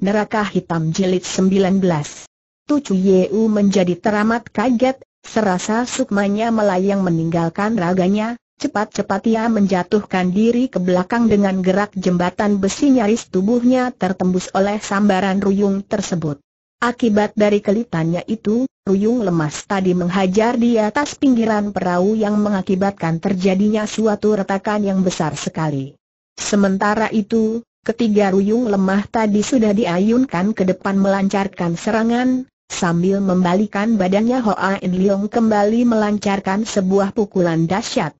Neraka Hitam Jilid 19 Tucu Yeu menjadi teramat kaget, serasa sukmanya melayang meninggalkan raganya, cepat-cepat ia menjatuhkan diri ke belakang dengan gerak jembatan besi nyaris tubuhnya tertembus oleh sambaran ruyung tersebut. Akibat dari kelitannya itu, Ruyung lemas tadi menghajar di atas pinggiran perahu yang mengakibatkan terjadinya suatu retakan yang besar sekali. Sementara itu, Ketiga ruyung lemah tadi sudah diayunkan ke depan melancarkan serangan, Sambil membalikan badannya Hoa In Leong kembali melancarkan sebuah pukulan dahsyat.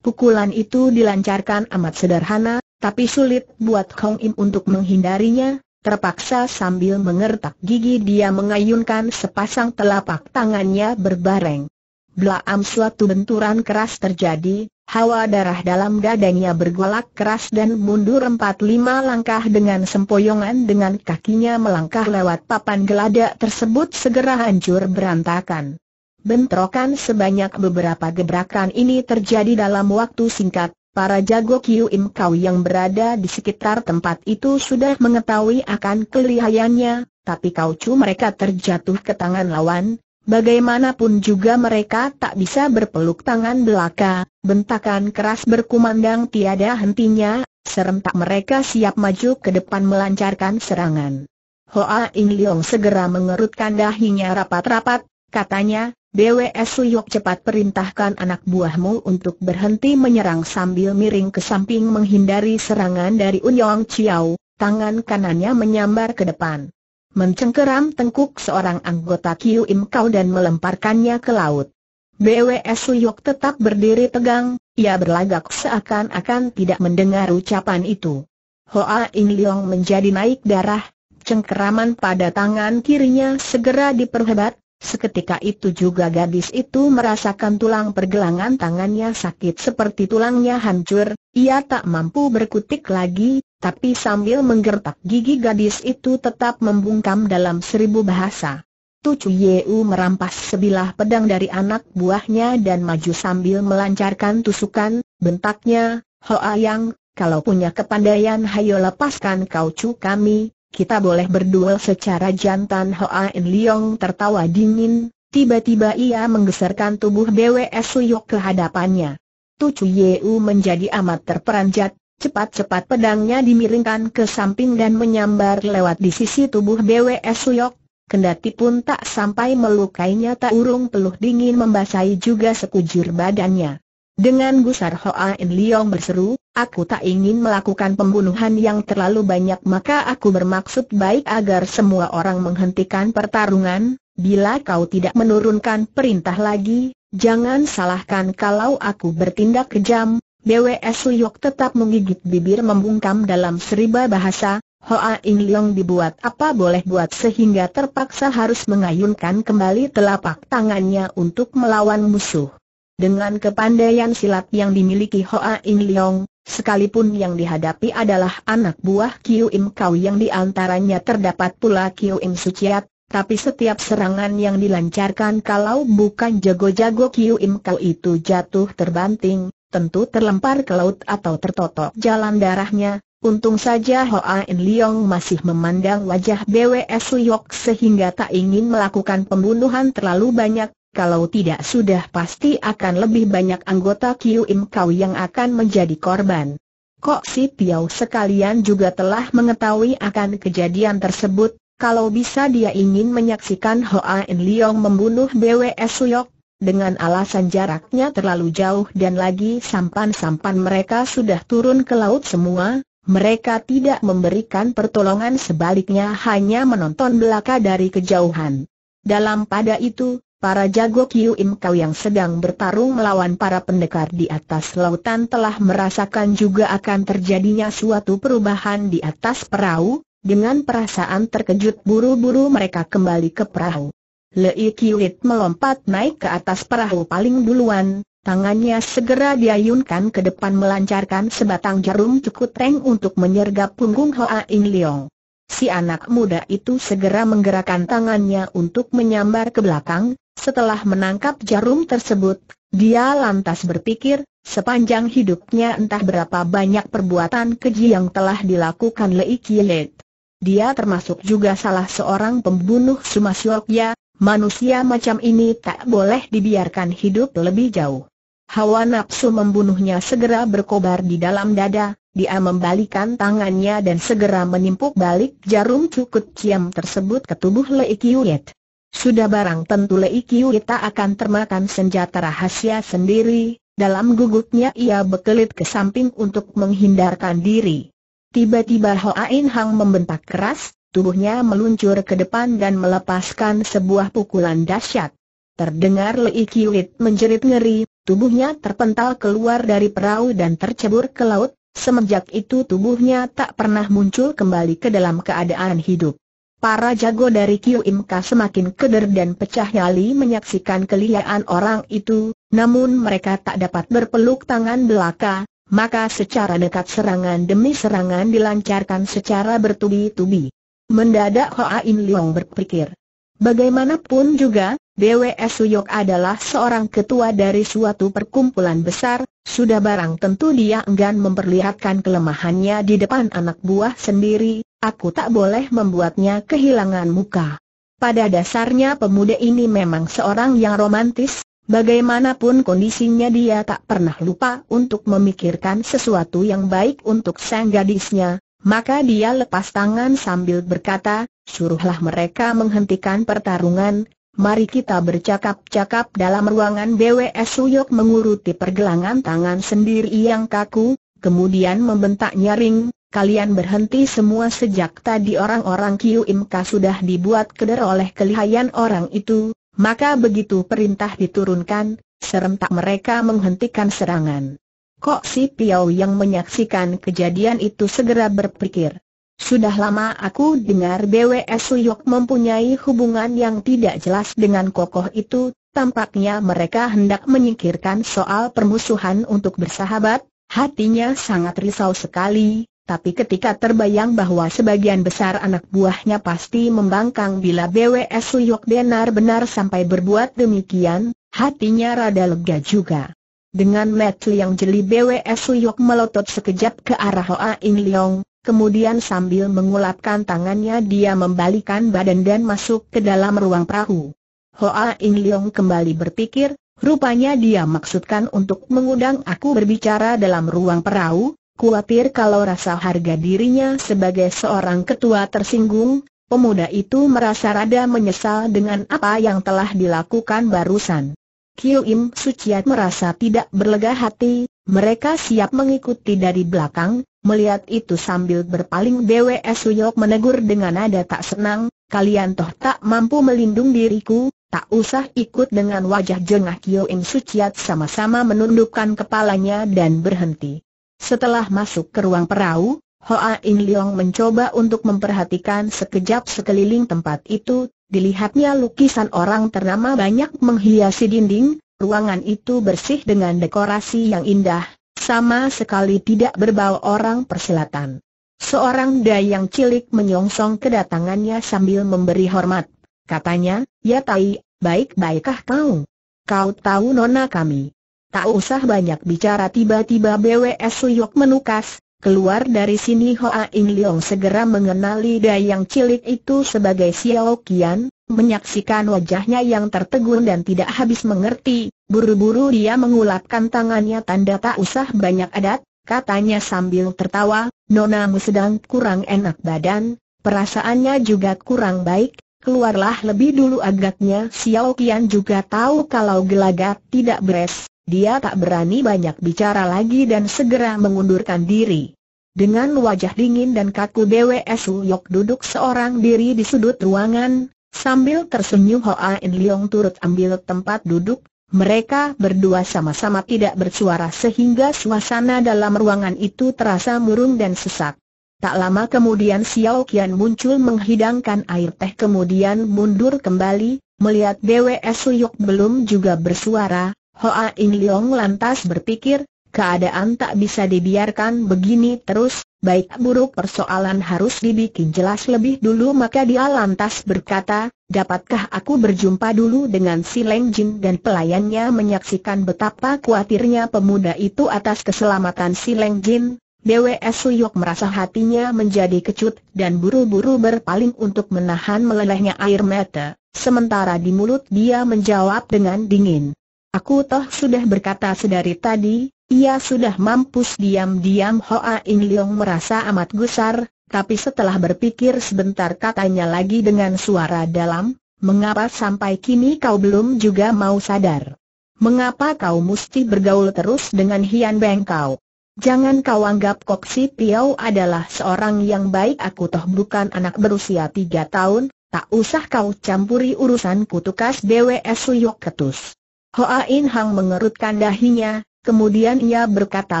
Pukulan itu dilancarkan amat sederhana, tapi sulit buat Kong Im untuk menghindarinya, terpaksa sambil mengertak gigi dia mengayunkan sepasang telapak tangannya berbareng. Blaam suatu benturan keras terjadi, hawa darah dalam dadanya bergolak keras dan mundur empat lima langkah dengan sempoyongan dengan kakinya melangkah lewat papan geladak tersebut segera hancur berantakan. Bentrokan sebanyak beberapa gebrakan ini terjadi dalam waktu singkat, para jago Kiu Im Kau yang berada di sekitar tempat itu sudah mengetahui akan kelihayannya, tapi kau cu mereka terjatuh ke tangan lawan, Bagaimanapun juga mereka tak bisa berpeluk tangan belaka, bentakan keras berkumandang tiada hentinya, serentak mereka siap maju ke depan melancarkan serangan. Hoa In Leong segera mengerutkan dahinya rapat-rapat, katanya, BWS Suyok cepat perintahkan anak buahmu untuk berhenti menyerang sambil miring ke samping menghindari serangan dari Unyong Chiao, tangan kanannya menyambar ke depan mencengkeram tengkuk seorang anggota Kiu Im Kau dan melemparkannya ke laut. BWS Suyok tetap berdiri tegang, ia berlagak seakan-akan tidak mendengar ucapan itu. Hoa In Leong menjadi naik darah, cengkeraman pada tangan kirinya segera diperhebat, seketika itu juga gadis itu merasakan tulang pergelangan tangannya sakit seperti tulangnya hancur, ia tak mampu berkutik lagi, tapi sambil menggertak gigi gadis itu tetap membungkam dalam seribu bahasa. Tucu Yeu merampas sebilah pedang dari anak buahnya dan maju sambil melancarkan tusukan, bentaknya, Hoa Yang, kalau punya kepandaian hayo lepaskan kau cu kami, kita boleh berduel secara jantan Hoa In Leong tertawa dingin, tiba-tiba ia menggeserkan tubuh BWS Suyok ke hadapannya. Tucu Yeu menjadi amat terperanjat, Cepat-cepat pedangnya dimiringkan ke samping dan menyambar lewat di sisi tubuh BWS Suyok, kendati pun tak sampai melukainya tak urung peluh dingin membasahi juga sekujur badannya. Dengan gusar Hoa Hoain Liong berseru, aku tak ingin melakukan pembunuhan yang terlalu banyak maka aku bermaksud baik agar semua orang menghentikan pertarungan, bila kau tidak menurunkan perintah lagi, jangan salahkan kalau aku bertindak kejam, BWS Liok tetap menggigit bibir membungkam dalam seriba bahasa, Hoa In Leong dibuat apa boleh buat sehingga terpaksa harus mengayunkan kembali telapak tangannya untuk melawan musuh. Dengan kepandaian silat yang dimiliki Hoa In Leong, sekalipun yang dihadapi adalah anak buah Kiu Im Kau yang diantaranya terdapat pula Kiu Im Suciat, tapi setiap serangan yang dilancarkan kalau bukan jago-jago Kiu Im Kau itu jatuh terbanting, tentu terlempar ke laut atau tertotok jalan darahnya. Untung saja Hoa In Liong masih memandang wajah BWS Liok sehingga tak ingin melakukan pembunuhan terlalu banyak, kalau tidak sudah pasti akan lebih banyak anggota Kiu Im Kau yang akan menjadi korban. Kok si Piao sekalian juga telah mengetahui akan kejadian tersebut, kalau bisa dia ingin menyaksikan Hoa In Leong membunuh BWS Liok, dengan alasan jaraknya terlalu jauh dan lagi sampan-sampan mereka sudah turun ke laut semua, mereka tidak memberikan pertolongan sebaliknya hanya menonton belaka dari kejauhan. Dalam pada itu, para jago Kiu Im Kau yang sedang bertarung melawan para pendekar di atas lautan telah merasakan juga akan terjadinya suatu perubahan di atas perahu, dengan perasaan terkejut buru-buru mereka kembali ke perahu. Lei Kiwit melompat naik ke atas perahu paling duluan, tangannya segera diayunkan ke depan melancarkan sebatang jarum cukuteng untuk menyergap punggung Hoa In Leong. Si anak muda itu segera menggerakkan tangannya untuk menyambar ke belakang, setelah menangkap jarum tersebut, dia lantas berpikir, sepanjang hidupnya entah berapa banyak perbuatan keji yang telah dilakukan Lei Kiwit. Dia termasuk juga salah seorang pembunuh Sumasyokya, Manusia macam ini tak boleh dibiarkan hidup lebih jauh. Hawa nafsu membunuhnya segera berkobar di dalam dada, dia membalikan tangannya dan segera menimpuk balik jarum cukut ciam tersebut ke tubuh Lei Kiuyet. Sudah barang tentu Lei Kiuyet tak akan termakan senjata rahasia sendiri, dalam gugupnya ia berkelit ke samping untuk menghindarkan diri. Tiba-tiba Hoa In Hang membentak keras, tubuhnya meluncur ke depan dan melepaskan sebuah pukulan dahsyat. Terdengar Lei Kiwit menjerit ngeri, tubuhnya terpental keluar dari perahu dan tercebur ke laut, semenjak itu tubuhnya tak pernah muncul kembali ke dalam keadaan hidup. Para jago dari Kiu Imka semakin keder dan pecah nyali menyaksikan keliaan orang itu, namun mereka tak dapat berpeluk tangan belaka, maka secara dekat serangan demi serangan dilancarkan secara bertubi-tubi. Mendadak Hoa In Leong berpikir. Bagaimanapun juga, DWS Suyok adalah seorang ketua dari suatu perkumpulan besar, sudah barang tentu dia enggan memperlihatkan kelemahannya di depan anak buah sendiri, aku tak boleh membuatnya kehilangan muka. Pada dasarnya pemuda ini memang seorang yang romantis, bagaimanapun kondisinya dia tak pernah lupa untuk memikirkan sesuatu yang baik untuk sang gadisnya, maka dia lepas tangan sambil berkata, suruhlah mereka menghentikan pertarungan, mari kita bercakap-cakap dalam ruangan BWS Suyok menguruti pergelangan tangan sendiri yang kaku, kemudian membentak nyaring, kalian berhenti semua sejak tadi orang-orang Kiu Imka sudah dibuat keder oleh kelihayan orang itu, maka begitu perintah diturunkan, serentak mereka menghentikan serangan. Kok si Piao yang menyaksikan kejadian itu segera berpikir. Sudah lama aku dengar BWS Suyok mempunyai hubungan yang tidak jelas dengan kokoh itu, tampaknya mereka hendak menyingkirkan soal permusuhan untuk bersahabat, hatinya sangat risau sekali, tapi ketika terbayang bahwa sebagian besar anak buahnya pasti membangkang bila BWS Suyok benar-benar sampai berbuat demikian, hatinya rada lega juga. Dengan metli yang jeli BWS Suyok melotot sekejap ke arah Hoa In Leong, kemudian sambil mengulapkan tangannya dia membalikan badan dan masuk ke dalam ruang perahu. Hoa In Leong kembali berpikir, rupanya dia maksudkan untuk mengundang aku berbicara dalam ruang perahu, khawatir kalau rasa harga dirinya sebagai seorang ketua tersinggung, pemuda itu merasa rada menyesal dengan apa yang telah dilakukan barusan. Kiu Im Suciat merasa tidak berlega hati, mereka siap mengikuti dari belakang, melihat itu sambil berpaling BWS Suyok menegur dengan nada tak senang, kalian toh tak mampu melindung diriku, tak usah ikut dengan wajah jengah Kyo Im Suciat sama-sama menundukkan kepalanya dan berhenti. Setelah masuk ke ruang perahu, Hoa In Leong mencoba untuk memperhatikan sekejap sekeliling tempat itu, dilihatnya lukisan orang ternama banyak menghiasi dinding, ruangan itu bersih dengan dekorasi yang indah, sama sekali tidak berbau orang persilatan. Seorang dayang cilik menyongsong kedatangannya sambil memberi hormat. Katanya, ya Tai, baik-baikkah kau? Kau tahu nona kami. Tak usah banyak bicara tiba-tiba BWS Suyok menukas, Keluar dari sini Hoa In Leong segera mengenali dayang cilik itu sebagai Xiao Qian, menyaksikan wajahnya yang tertegun dan tidak habis mengerti, buru-buru dia mengulapkan tangannya tanda tak usah banyak adat, katanya sambil tertawa, nonamu sedang kurang enak badan, perasaannya juga kurang baik, keluarlah lebih dulu agaknya Xiao Qian juga tahu kalau gelagat tidak beres, dia tak berani banyak bicara lagi dan segera mengundurkan diri. Dengan wajah dingin dan kaku DWS Yok duduk seorang diri di sudut ruangan, sambil tersenyum Hoa In Leong turut ambil tempat duduk, mereka berdua sama-sama tidak bersuara sehingga suasana dalam ruangan itu terasa murung dan sesak. Tak lama kemudian Xiao Qian muncul menghidangkan air teh kemudian mundur kembali, melihat DWS Yok belum juga bersuara, Hoa In Leong lantas berpikir, keadaan tak bisa dibiarkan begini terus, baik buruk persoalan harus dibikin jelas lebih dulu maka dia lantas berkata, dapatkah aku berjumpa dulu dengan si Leng Jin dan pelayannya menyaksikan betapa kuatirnya pemuda itu atas keselamatan si Leng Jin, BWS Suyok merasa hatinya menjadi kecut dan buru-buru berpaling untuk menahan melelehnya air mata, sementara di mulut dia menjawab dengan dingin. Aku toh sudah berkata sedari tadi, ia sudah mampus diam-diam Hoa In Leong merasa amat gusar, tapi setelah berpikir sebentar katanya lagi dengan suara dalam, mengapa sampai kini kau belum juga mau sadar? Mengapa kau mesti bergaul terus dengan Hian Beng kau? Jangan kau anggap Kok Si Piao adalah seorang yang baik aku toh bukan anak berusia tiga tahun, tak usah kau campuri urusan kutukas BWS Suyok Ketus. Hoa In Hang mengerutkan dahinya, kemudian ia berkata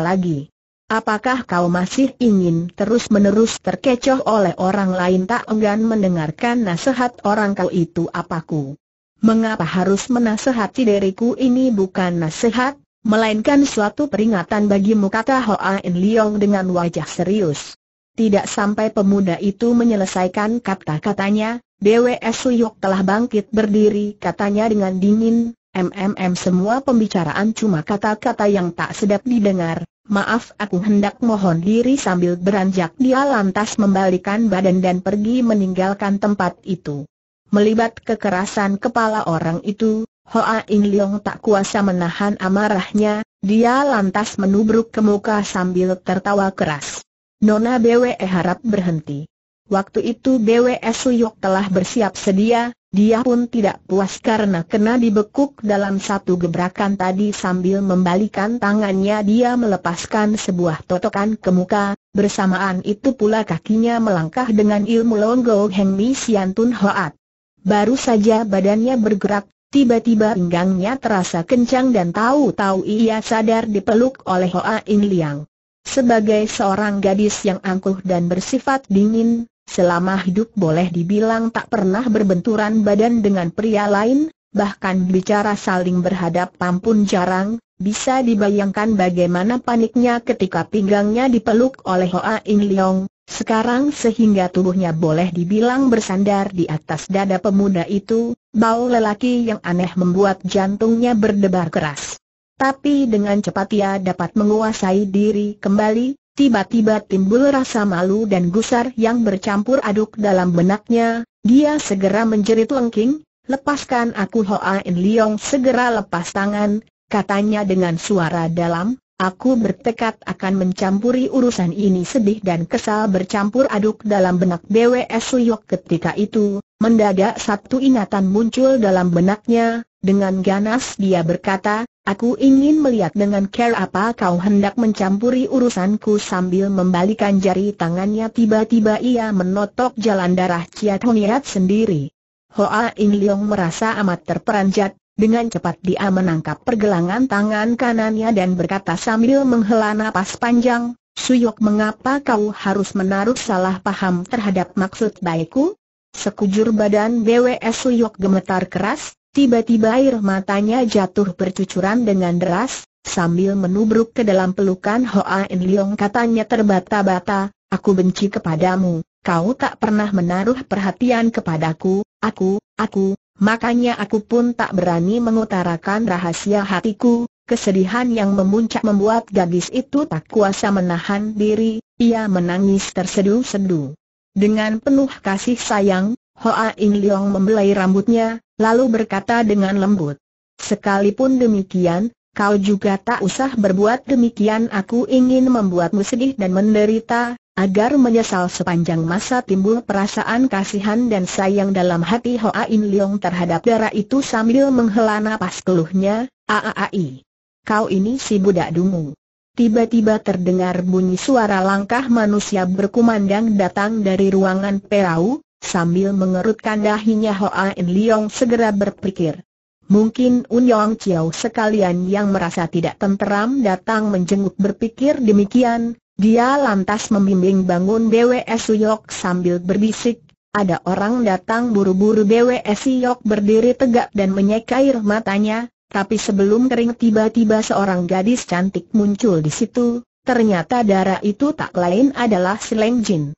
lagi. Apakah kau masih ingin terus-menerus terkecoh oleh orang lain tak enggan mendengarkan nasihat orang kau itu apaku? Mengapa harus menasehati diriku ini bukan nasihat, melainkan suatu peringatan bagimu kata Hoa In Leong dengan wajah serius. Tidak sampai pemuda itu menyelesaikan kata-katanya, Dewa Suyuk telah bangkit berdiri katanya dengan dingin, MMM semua pembicaraan cuma kata-kata yang tak sedap didengar, maaf aku hendak mohon diri sambil beranjak dia lantas membalikan badan dan pergi meninggalkan tempat itu. Melibat kekerasan kepala orang itu, Hoa In Leong tak kuasa menahan amarahnya, dia lantas menubruk ke muka sambil tertawa keras. Nona BWE harap berhenti. Waktu itu BWE Suyok telah bersiap sedia, dia pun tidak puas karena kena dibekuk dalam satu gebrakan tadi sambil membalikan tangannya dia melepaskan sebuah totokan ke muka, bersamaan itu pula kakinya melangkah dengan ilmu Longgo Heng Mi Sian Tun Hoat. Baru saja badannya bergerak, tiba-tiba pinggangnya terasa kencang dan tahu-tahu ia sadar dipeluk oleh Hoa In Liang. Sebagai seorang gadis yang angkuh dan bersifat dingin, selama hidup boleh dibilang tak pernah berbenturan badan dengan pria lain, bahkan bicara saling berhadapan pun jarang, bisa dibayangkan bagaimana paniknya ketika pinggangnya dipeluk oleh Hoa In Leong, sekarang sehingga tubuhnya boleh dibilang bersandar di atas dada pemuda itu, bau lelaki yang aneh membuat jantungnya berdebar keras. Tapi dengan cepat ia dapat menguasai diri kembali, Tiba-tiba timbul rasa malu dan gusar yang bercampur aduk dalam benaknya, dia segera menjerit lengking, lepaskan aku Hoa In Leong segera lepas tangan, katanya dengan suara dalam, aku bertekad akan mencampuri urusan ini sedih dan kesal bercampur aduk dalam benak BWS Suyok ketika itu, mendadak satu ingatan muncul dalam benaknya, dengan ganas dia berkata, aku ingin melihat dengan care apa kau hendak mencampuri urusanku sambil membalikan jari tangannya tiba-tiba ia menotok jalan darah Chia Toniat sendiri. Hoa In Leong merasa amat terperanjat, dengan cepat dia menangkap pergelangan tangan kanannya dan berkata sambil menghela napas panjang, Suyok mengapa kau harus menaruh salah paham terhadap maksud baikku? Sekujur badan BWS Suyok gemetar keras, Tiba-tiba air matanya jatuh bercucuran dengan deras, sambil menubruk ke dalam pelukan Hoa En Leong katanya terbata-bata, aku benci kepadamu, kau tak pernah menaruh perhatian kepadaku, aku, aku, makanya aku pun tak berani mengutarakan rahasia hatiku, kesedihan yang memuncak membuat gadis itu tak kuasa menahan diri, ia menangis terseduh-seduh. Dengan penuh kasih sayang, Hoa In Leong membelai rambutnya, lalu berkata dengan lembut. Sekalipun demikian, kau juga tak usah berbuat demikian aku ingin membuatmu sedih dan menderita, agar menyesal sepanjang masa timbul perasaan kasihan dan sayang dalam hati Hoa In Leong terhadap darah itu sambil menghela napas keluhnya, aaai. Kau ini si budak dungu. Tiba-tiba terdengar bunyi suara langkah manusia berkumandang datang dari ruangan perahu. Sambil mengerutkan dahinya Hoa In Leong segera berpikir. Mungkin Un Yong Chiao sekalian yang merasa tidak tenteram datang menjenguk berpikir demikian, dia lantas membimbing bangun BWS Yok sambil berbisik, ada orang datang buru-buru BWS Yok berdiri tegak dan menyekair matanya, tapi sebelum kering tiba-tiba seorang gadis cantik muncul di situ, ternyata darah itu tak lain adalah Seleng Jin.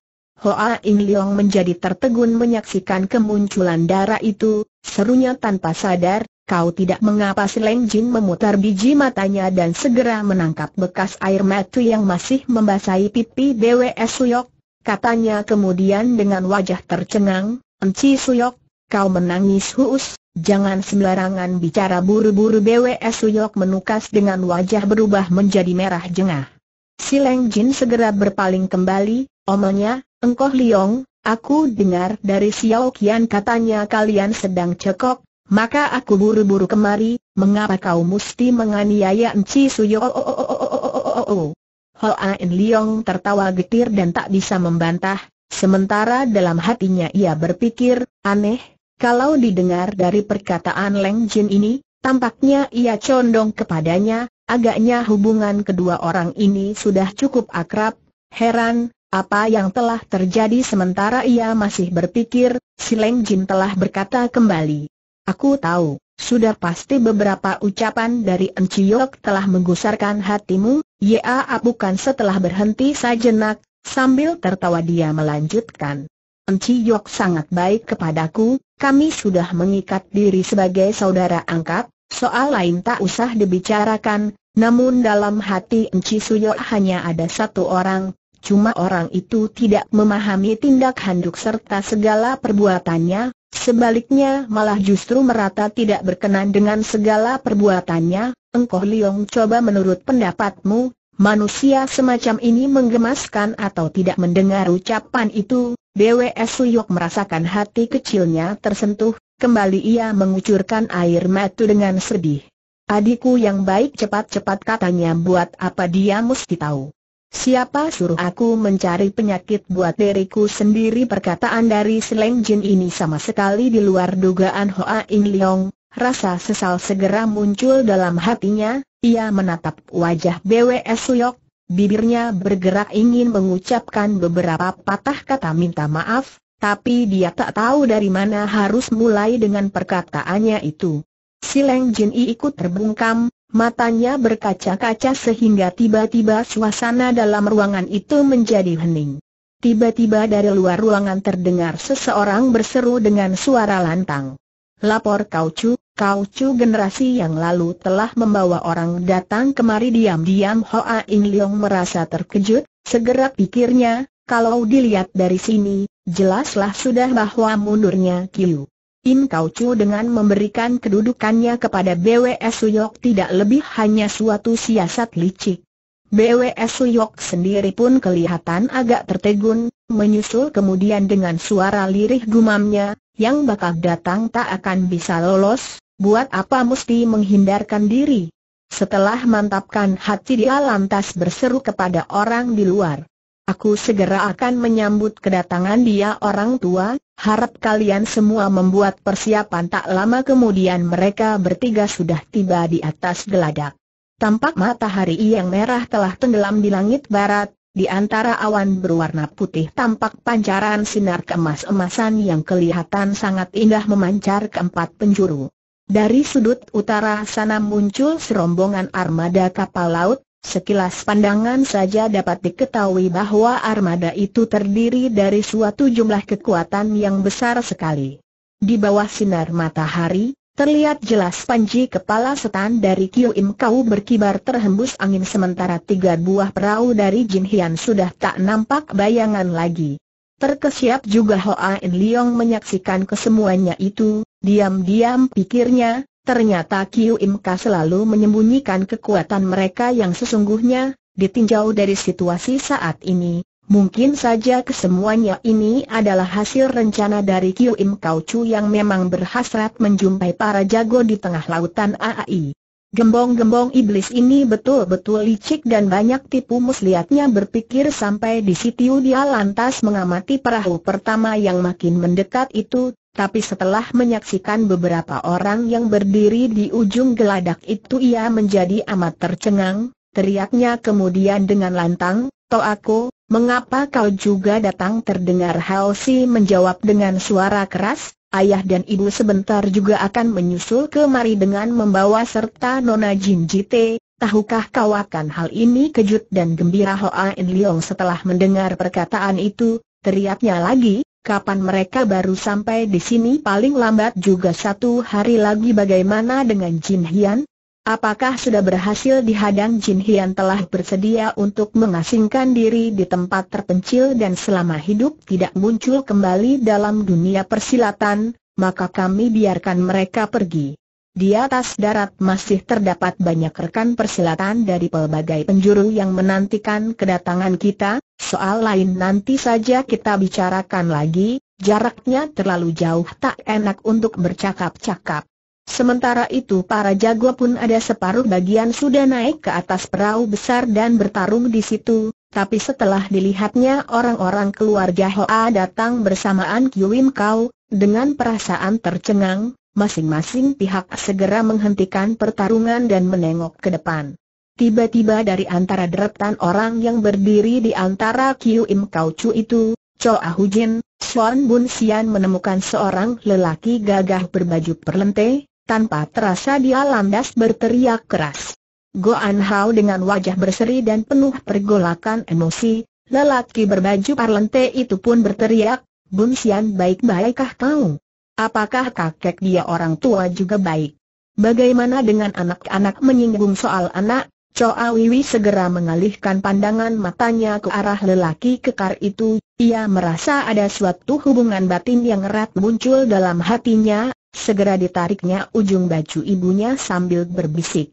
Hoa In Leong menjadi tertegun menyaksikan kemunculan darah itu, serunya tanpa sadar, kau tidak mengapa si Leng Jin memutar biji matanya dan segera menangkap bekas air mata yang masih membasahi pipi BWS Suyok, katanya kemudian dengan wajah tercengang, Enci Suyok, kau menangis huus, jangan sembarangan bicara buru-buru BWS Suyok menukas dengan wajah berubah menjadi merah jengah. Si Leng Jin segera berpaling kembali, omongnya. Engkoh Liong, aku dengar dari Xiao Qian katanya kalian sedang cekok, maka aku buru-buru kemari, mengapa kau mesti menganiaya Enci Suyo? Ain Liong tertawa getir dan tak bisa membantah, sementara dalam hatinya ia berpikir, aneh, kalau didengar dari perkataan Leng Jin ini, tampaknya ia condong kepadanya, agaknya hubungan kedua orang ini sudah cukup akrab, heran, apa yang telah terjadi sementara ia masih berpikir, si Leng Jin telah berkata kembali. Aku tahu, sudah pasti beberapa ucapan dari Enciok telah menggusarkan hatimu, ya bukan setelah berhenti sajenak, sambil tertawa dia melanjutkan. Enciok sangat baik kepadaku, kami sudah mengikat diri sebagai saudara angkat, soal lain tak usah dibicarakan, namun dalam hati Enci Suyok hanya ada satu orang, Cuma orang itu tidak memahami tindak handuk serta segala perbuatannya, sebaliknya malah justru merata tidak berkenan dengan segala perbuatannya. Engkoh Liong coba menurut pendapatmu, manusia semacam ini menggemaskan atau tidak mendengar ucapan itu, BWS Liok merasakan hati kecilnya tersentuh, kembali ia mengucurkan air mata dengan sedih. Adikku yang baik cepat-cepat katanya buat apa dia mesti tahu. Siapa suruh aku mencari penyakit buat diriku sendiri Perkataan dari Seleng Jin ini sama sekali di luar dugaan Hoa In Leong Rasa sesal segera muncul dalam hatinya Ia menatap wajah BWS Suyok Bibirnya bergerak ingin mengucapkan beberapa patah kata minta maaf Tapi dia tak tahu dari mana harus mulai dengan perkataannya itu Si Leng Jin I ikut terbungkam Matanya berkaca-kaca sehingga tiba-tiba suasana dalam ruangan itu menjadi hening. Tiba-tiba dari luar ruangan terdengar seseorang berseru dengan suara lantang. Lapor Kau Chu, Kau Chu generasi yang lalu telah membawa orang datang kemari diam-diam Hoa In Leong merasa terkejut, segera pikirnya, kalau dilihat dari sini, jelaslah sudah bahwa mundurnya Kiu. In Kau Chu dengan memberikan kedudukannya kepada BWS Suyok tidak lebih hanya suatu siasat licik. BWS Suyok sendiri pun kelihatan agak tertegun, menyusul kemudian dengan suara lirih gumamnya, yang bakal datang tak akan bisa lolos, buat apa mesti menghindarkan diri. Setelah mantapkan hati dia lantas berseru kepada orang di luar. Aku segera akan menyambut kedatangan dia orang tua, Harap kalian semua membuat persiapan tak lama kemudian mereka bertiga sudah tiba di atas geladak. Tampak matahari yang merah telah tenggelam di langit barat, di antara awan berwarna putih tampak pancaran sinar keemas-emasan yang kelihatan sangat indah memancar ke empat penjuru. Dari sudut utara sana muncul serombongan armada kapal laut, Sekilas pandangan saja dapat diketahui bahwa armada itu terdiri dari suatu jumlah kekuatan yang besar sekali. Di bawah sinar matahari, terlihat jelas panji kepala setan dari Kiu Im Kau berkibar terhembus angin sementara tiga buah perahu dari Jin Hian sudah tak nampak bayangan lagi. Terkesiap juga Hoa In Leong menyaksikan kesemuanya itu, diam-diam pikirnya, Ternyata Kiu Imka selalu menyembunyikan kekuatan mereka yang sesungguhnya, ditinjau dari situasi saat ini, mungkin saja kesemuanya ini adalah hasil rencana dari Kiu Im Kau Chu yang memang berhasrat menjumpai para jago di tengah lautan AAI. Gembong-gembong iblis ini betul-betul licik dan banyak tipu muslihatnya berpikir sampai di situ dia lantas mengamati perahu pertama yang makin mendekat itu, tapi setelah menyaksikan beberapa orang yang berdiri di ujung geladak itu ia menjadi amat tercengang, teriaknya kemudian dengan lantang, aku, mengapa kau juga datang terdengar si menjawab dengan suara keras, Ayah dan ibu sebentar juga akan menyusul kemari dengan membawa serta Nona Jin Jite. Tahukah kau akan hal ini kejut dan gembira Hoa In Leong setelah mendengar perkataan itu, teriaknya lagi, Kapan mereka baru sampai di sini paling lambat juga satu hari lagi bagaimana dengan Jin Hian? Apakah sudah berhasil dihadang Jin Hian telah bersedia untuk mengasingkan diri di tempat terpencil dan selama hidup tidak muncul kembali dalam dunia persilatan, maka kami biarkan mereka pergi. Di atas darat masih terdapat banyak rekan persilatan dari pelbagai penjuru yang menantikan kedatangan kita, Soal lain nanti saja kita bicarakan lagi, jaraknya terlalu jauh tak enak untuk bercakap-cakap. Sementara itu para jago pun ada separuh bagian sudah naik ke atas perahu besar dan bertarung di situ, tapi setelah dilihatnya orang-orang keluarga Hoa datang bersamaan Kiwim Kau, dengan perasaan tercengang, masing-masing pihak segera menghentikan pertarungan dan menengok ke depan. Tiba-tiba dari antara deretan orang yang berdiri di antara Kiu Im Kau Chu itu, Choa Jin, Swan Bun Sian menemukan seorang lelaki gagah berbaju perlente, tanpa terasa dia landas berteriak keras. Go An Hao dengan wajah berseri dan penuh pergolakan emosi, lelaki berbaju perlente itu pun berteriak, Bun Sian baik-baikkah kau? Apakah kakek dia orang tua juga baik? Bagaimana dengan anak-anak menyinggung soal anak? Choa Wiwi segera mengalihkan pandangan matanya ke arah lelaki kekar itu, ia merasa ada suatu hubungan batin yang erat muncul dalam hatinya, segera ditariknya ujung baju ibunya sambil berbisik.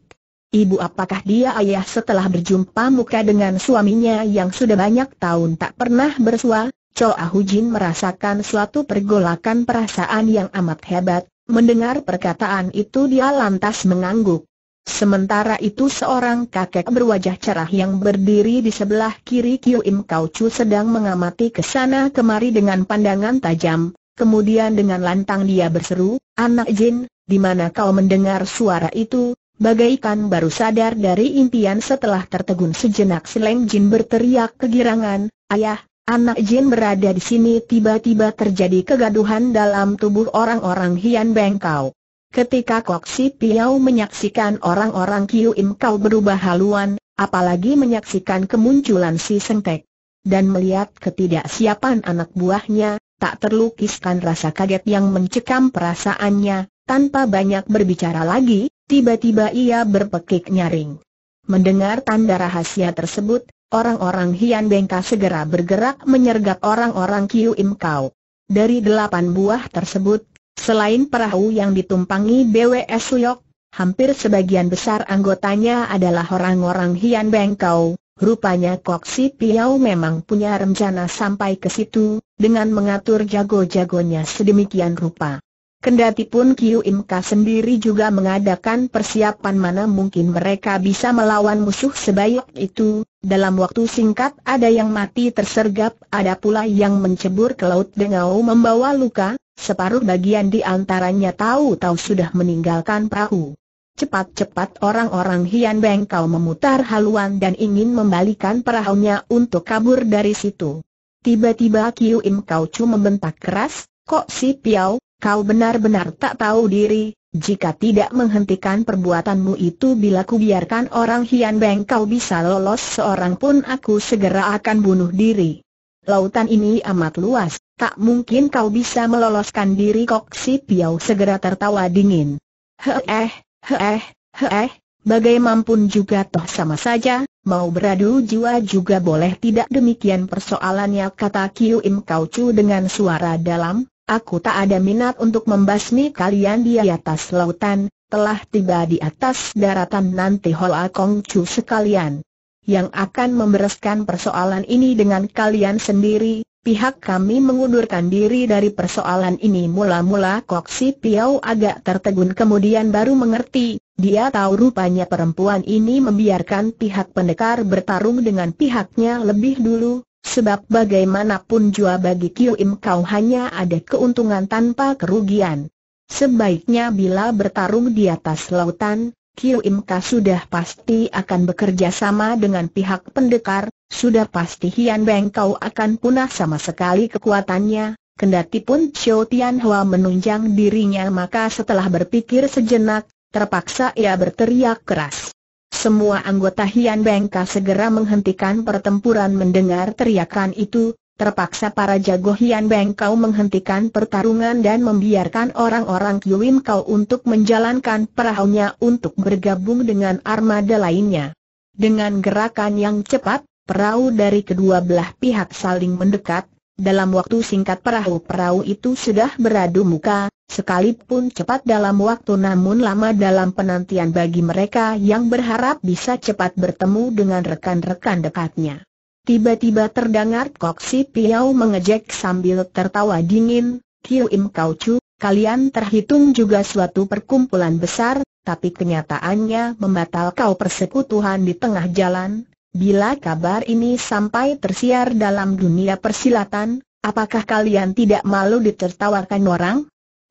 Ibu apakah dia ayah setelah berjumpa muka dengan suaminya yang sudah banyak tahun tak pernah bersua? Choa Hujin merasakan suatu pergolakan perasaan yang amat hebat, mendengar perkataan itu dia lantas mengangguk. Sementara itu seorang kakek berwajah cerah yang berdiri di sebelah kiri Kiu Im Kau Chu sedang mengamati ke sana kemari dengan pandangan tajam, kemudian dengan lantang dia berseru, Anak Jin, di mana kau mendengar suara itu, bagaikan baru sadar dari impian setelah tertegun sejenak Seleng Jin berteriak kegirangan, Ayah, anak Jin berada di sini tiba-tiba terjadi kegaduhan dalam tubuh orang-orang Hian Bengkau. Ketika Kok Si Piau menyaksikan orang-orang Kiu Im Kau berubah haluan, apalagi menyaksikan kemunculan si Sengtek. Dan melihat ketidaksiapan anak buahnya, tak terlukiskan rasa kaget yang mencekam perasaannya, tanpa banyak berbicara lagi, tiba-tiba ia berpekik nyaring. Mendengar tanda rahasia tersebut, orang-orang Hian Bengka segera bergerak menyergap orang-orang Kiu Im Kau. Dari delapan buah tersebut, Selain perahu yang ditumpangi BWS Suyok, hampir sebagian besar anggotanya adalah orang-orang Hian Bengkau. Rupanya Kok Si Piao memang punya rencana sampai ke situ, dengan mengatur jago-jagonya sedemikian rupa. Kendati pun Kiu Imka sendiri juga mengadakan persiapan mana mungkin mereka bisa melawan musuh sebaik itu, dalam waktu singkat ada yang mati tersergap, ada pula yang mencebur ke laut dengau membawa luka, separuh bagian di antaranya tahu-tahu sudah meninggalkan perahu. Cepat-cepat orang-orang Hian Bengkau memutar haluan dan ingin membalikan perahunya untuk kabur dari situ. Tiba-tiba Kiu Im membentak keras, kok si Piao, Kau benar-benar tak tahu diri, jika tidak menghentikan perbuatanmu itu bila ku biarkan orang Hian Beng kau bisa lolos seorang pun aku segera akan bunuh diri. Lautan ini amat luas, tak mungkin kau bisa meloloskan diri kok si Piau segera tertawa dingin. Heeh, heeh, heeh, bagaimanapun juga toh sama saja, mau beradu jiwa juga boleh tidak demikian persoalannya kata Kiu Im Kau Chu dengan suara dalam, Aku tak ada minat untuk membasmi kalian di atas lautan, telah tiba di atas daratan nanti Hoa Kong Chu sekalian. Yang akan membereskan persoalan ini dengan kalian sendiri, pihak kami mengundurkan diri dari persoalan ini mula-mula Kok Si Piau agak tertegun kemudian baru mengerti, dia tahu rupanya perempuan ini membiarkan pihak pendekar bertarung dengan pihaknya lebih dulu, Sebab bagaimanapun jua bagi Kiu Im kau hanya ada keuntungan tanpa kerugian. Sebaiknya bila bertarung di atas lautan, Kiu Im Ka sudah pasti akan bekerja sama dengan pihak pendekar, sudah pasti Hian Beng kau akan punah sama sekali kekuatannya, kendati pun Chou Tian Hua menunjang dirinya maka setelah berpikir sejenak, terpaksa ia berteriak keras. Semua anggota Hian Bengka segera menghentikan pertempuran mendengar teriakan itu, terpaksa para jago Hian Bengkau menghentikan pertarungan dan membiarkan orang-orang Kiwin Kau untuk menjalankan perahunya untuk bergabung dengan armada lainnya. Dengan gerakan yang cepat, perahu dari kedua belah pihak saling mendekat, dalam waktu singkat perahu-perahu itu sudah beradu muka, sekalipun cepat dalam waktu namun lama dalam penantian bagi mereka yang berharap bisa cepat bertemu dengan rekan-rekan dekatnya. Tiba-tiba terdengar Koksi Piau mengejek sambil tertawa dingin, Kiu Im Kau Chu, kalian terhitung juga suatu perkumpulan besar, tapi kenyataannya membatal persekutuan di tengah jalan, Bila kabar ini sampai tersiar dalam dunia persilatan, apakah kalian tidak malu ditertawakan orang?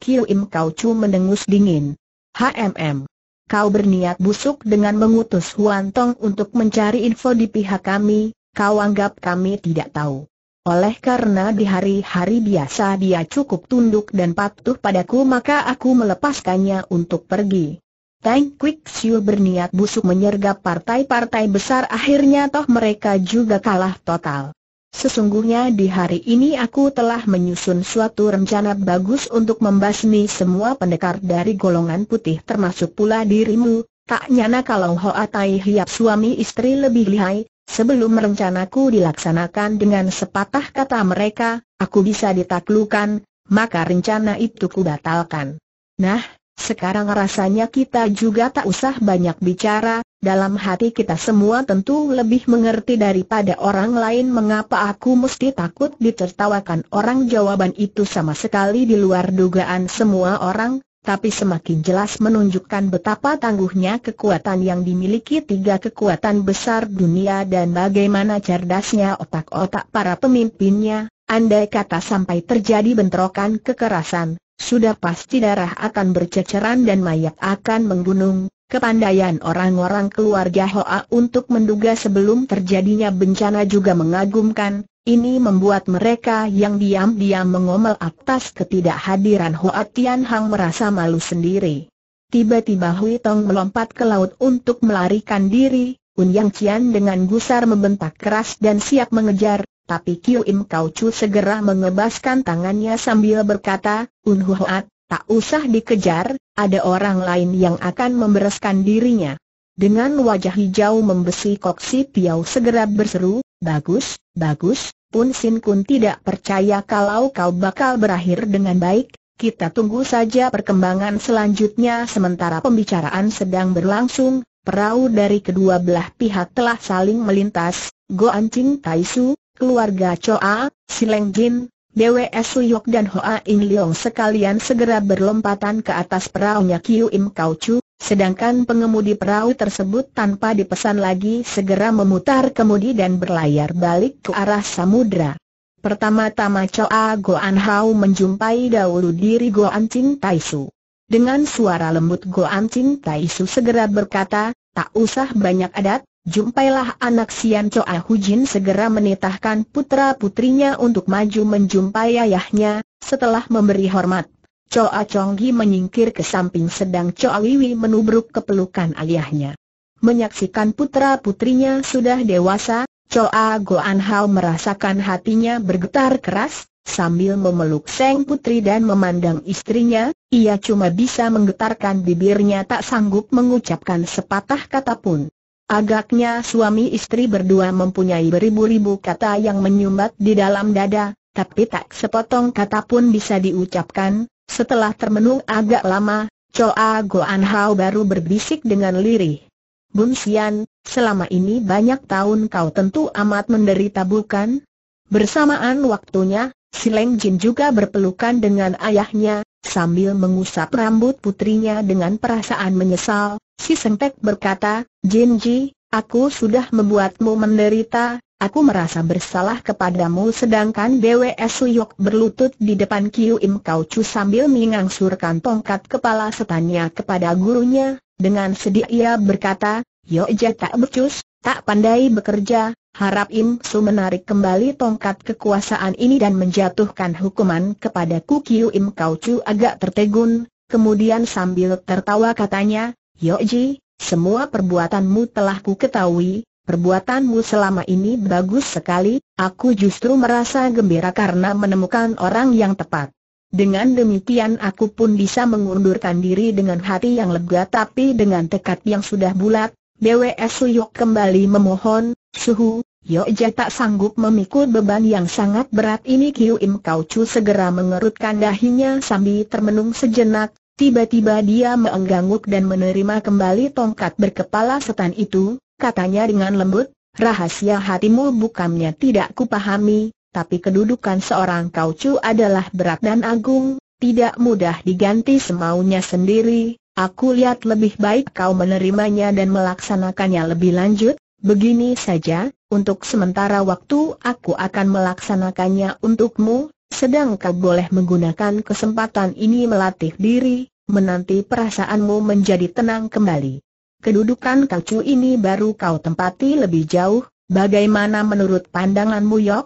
Kiu Im Kau Chu mendengus dingin. HMM. Kau berniat busuk dengan mengutus Huan Tong untuk mencari info di pihak kami, kau anggap kami tidak tahu. Oleh karena di hari-hari biasa dia cukup tunduk dan patuh padaku maka aku melepaskannya untuk pergi. Tang Kwik Siu berniat busuk menyergap partai-partai besar akhirnya toh mereka juga kalah total. Sesungguhnya di hari ini aku telah menyusun suatu rencana bagus untuk membasmi semua pendekar dari golongan putih termasuk pula dirimu, tak nyana kalau Hoa Tai Hiap suami istri lebih lihai, sebelum rencanaku dilaksanakan dengan sepatah kata mereka, aku bisa ditaklukan, maka rencana itu kubatalkan. Nah, sekarang rasanya kita juga tak usah banyak bicara, dalam hati kita semua tentu lebih mengerti daripada orang lain mengapa aku mesti takut ditertawakan orang jawaban itu sama sekali di luar dugaan semua orang, tapi semakin jelas menunjukkan betapa tangguhnya kekuatan yang dimiliki tiga kekuatan besar dunia dan bagaimana cerdasnya otak-otak para pemimpinnya, andai kata sampai terjadi bentrokan kekerasan, sudah pasti darah akan berceceran dan mayat akan menggunung. Kepandaian orang-orang keluarga Hoa untuk menduga sebelum terjadinya bencana juga mengagumkan, ini membuat mereka yang diam-diam mengomel atas ketidakhadiran Hoa Tian Hang merasa malu sendiri. Tiba-tiba Hui Tong melompat ke laut untuk melarikan diri, Yang Cian dengan gusar membentak keras dan siap mengejar, tapi Kiu Im Kau Chu segera mengebaskan tangannya sambil berkata, Unhuat, tak usah dikejar, ada orang lain yang akan membereskan dirinya. Dengan wajah hijau membesi Kok Si Piau segera berseru, Bagus, bagus, Pun Sin Kun tidak percaya kalau kau bakal berakhir dengan baik, kita tunggu saja perkembangan selanjutnya sementara pembicaraan sedang berlangsung, perahu dari kedua belah pihak telah saling melintas, Go Anjing Taisu, keluarga Choa, Sileng Jin, DWS Suyok dan Hoa In Leong sekalian segera berlompatan ke atas perahunya Kiu Im Kau Chu, sedangkan pengemudi perahu tersebut tanpa dipesan lagi segera memutar kemudi dan berlayar balik ke arah samudra. Pertama-tama Choa Goan Hao menjumpai dahulu diri Goan Chin Tai Su. Dengan suara lembut Goan Chin Tai Su segera berkata, tak usah banyak adat, Jumpailah anak Sian Choa Hujin segera menitahkan putra-putrinya untuk maju menjumpai ayahnya, setelah memberi hormat. Choa Chonggi menyingkir ke samping sedang Choa Wiwi menubruk ke pelukan ayahnya. Menyaksikan putra-putrinya sudah dewasa, Choa Goan Hao merasakan hatinya bergetar keras, sambil memeluk Seng Putri dan memandang istrinya, ia cuma bisa menggetarkan bibirnya tak sanggup mengucapkan sepatah kata pun. Agaknya suami istri berdua mempunyai beribu-ribu kata yang menyumbat di dalam dada, tapi tak sepotong kata pun bisa diucapkan. Setelah termenung agak lama, Choa Goan Hao baru berbisik dengan lirih. Bun Xian, selama ini banyak tahun kau tentu amat menderita bukan? Bersamaan waktunya, si Leng Jin juga berpelukan dengan ayahnya, Sambil mengusap rambut putrinya dengan perasaan menyesal, si Sengtek berkata, Jinji, aku sudah membuatmu menderita, aku merasa bersalah kepadamu sedangkan BWS Suyok berlutut di depan Kiu Im Kau Chu sambil mengangsurkan tongkat kepala setannya kepada gurunya, dengan sedih ia berkata, Yo tak Becus, tak pandai bekerja, Harap Im Su menarik kembali tongkat kekuasaan ini dan menjatuhkan hukuman kepada Ku Kiu Im Kau Chu agak tertegun, kemudian sambil tertawa katanya, Yoji, semua perbuatanmu telah ku ketahui, perbuatanmu selama ini bagus sekali, aku justru merasa gembira karena menemukan orang yang tepat. Dengan demikian aku pun bisa mengundurkan diri dengan hati yang lega tapi dengan tekad yang sudah bulat, BWS Suyok kembali memohon, Suhu, Yoja tak sanggup memikul beban yang sangat berat ini Kiu Im Kau Chu segera mengerutkan dahinya sambil termenung sejenak, tiba-tiba dia mengganggu dan menerima kembali tongkat berkepala setan itu, katanya dengan lembut, rahasia hatimu bukannya tidak kupahami, tapi kedudukan seorang Kau Chu adalah berat dan agung, tidak mudah diganti semaunya sendiri, Aku lihat lebih baik kau menerimanya dan melaksanakannya lebih lanjut, Begini saja, untuk sementara waktu aku akan melaksanakannya untukmu, sedang kau boleh menggunakan kesempatan ini melatih diri, menanti perasaanmu menjadi tenang kembali. Kedudukan kau kacu ini baru kau tempati lebih jauh, bagaimana menurut pandanganmu Yok?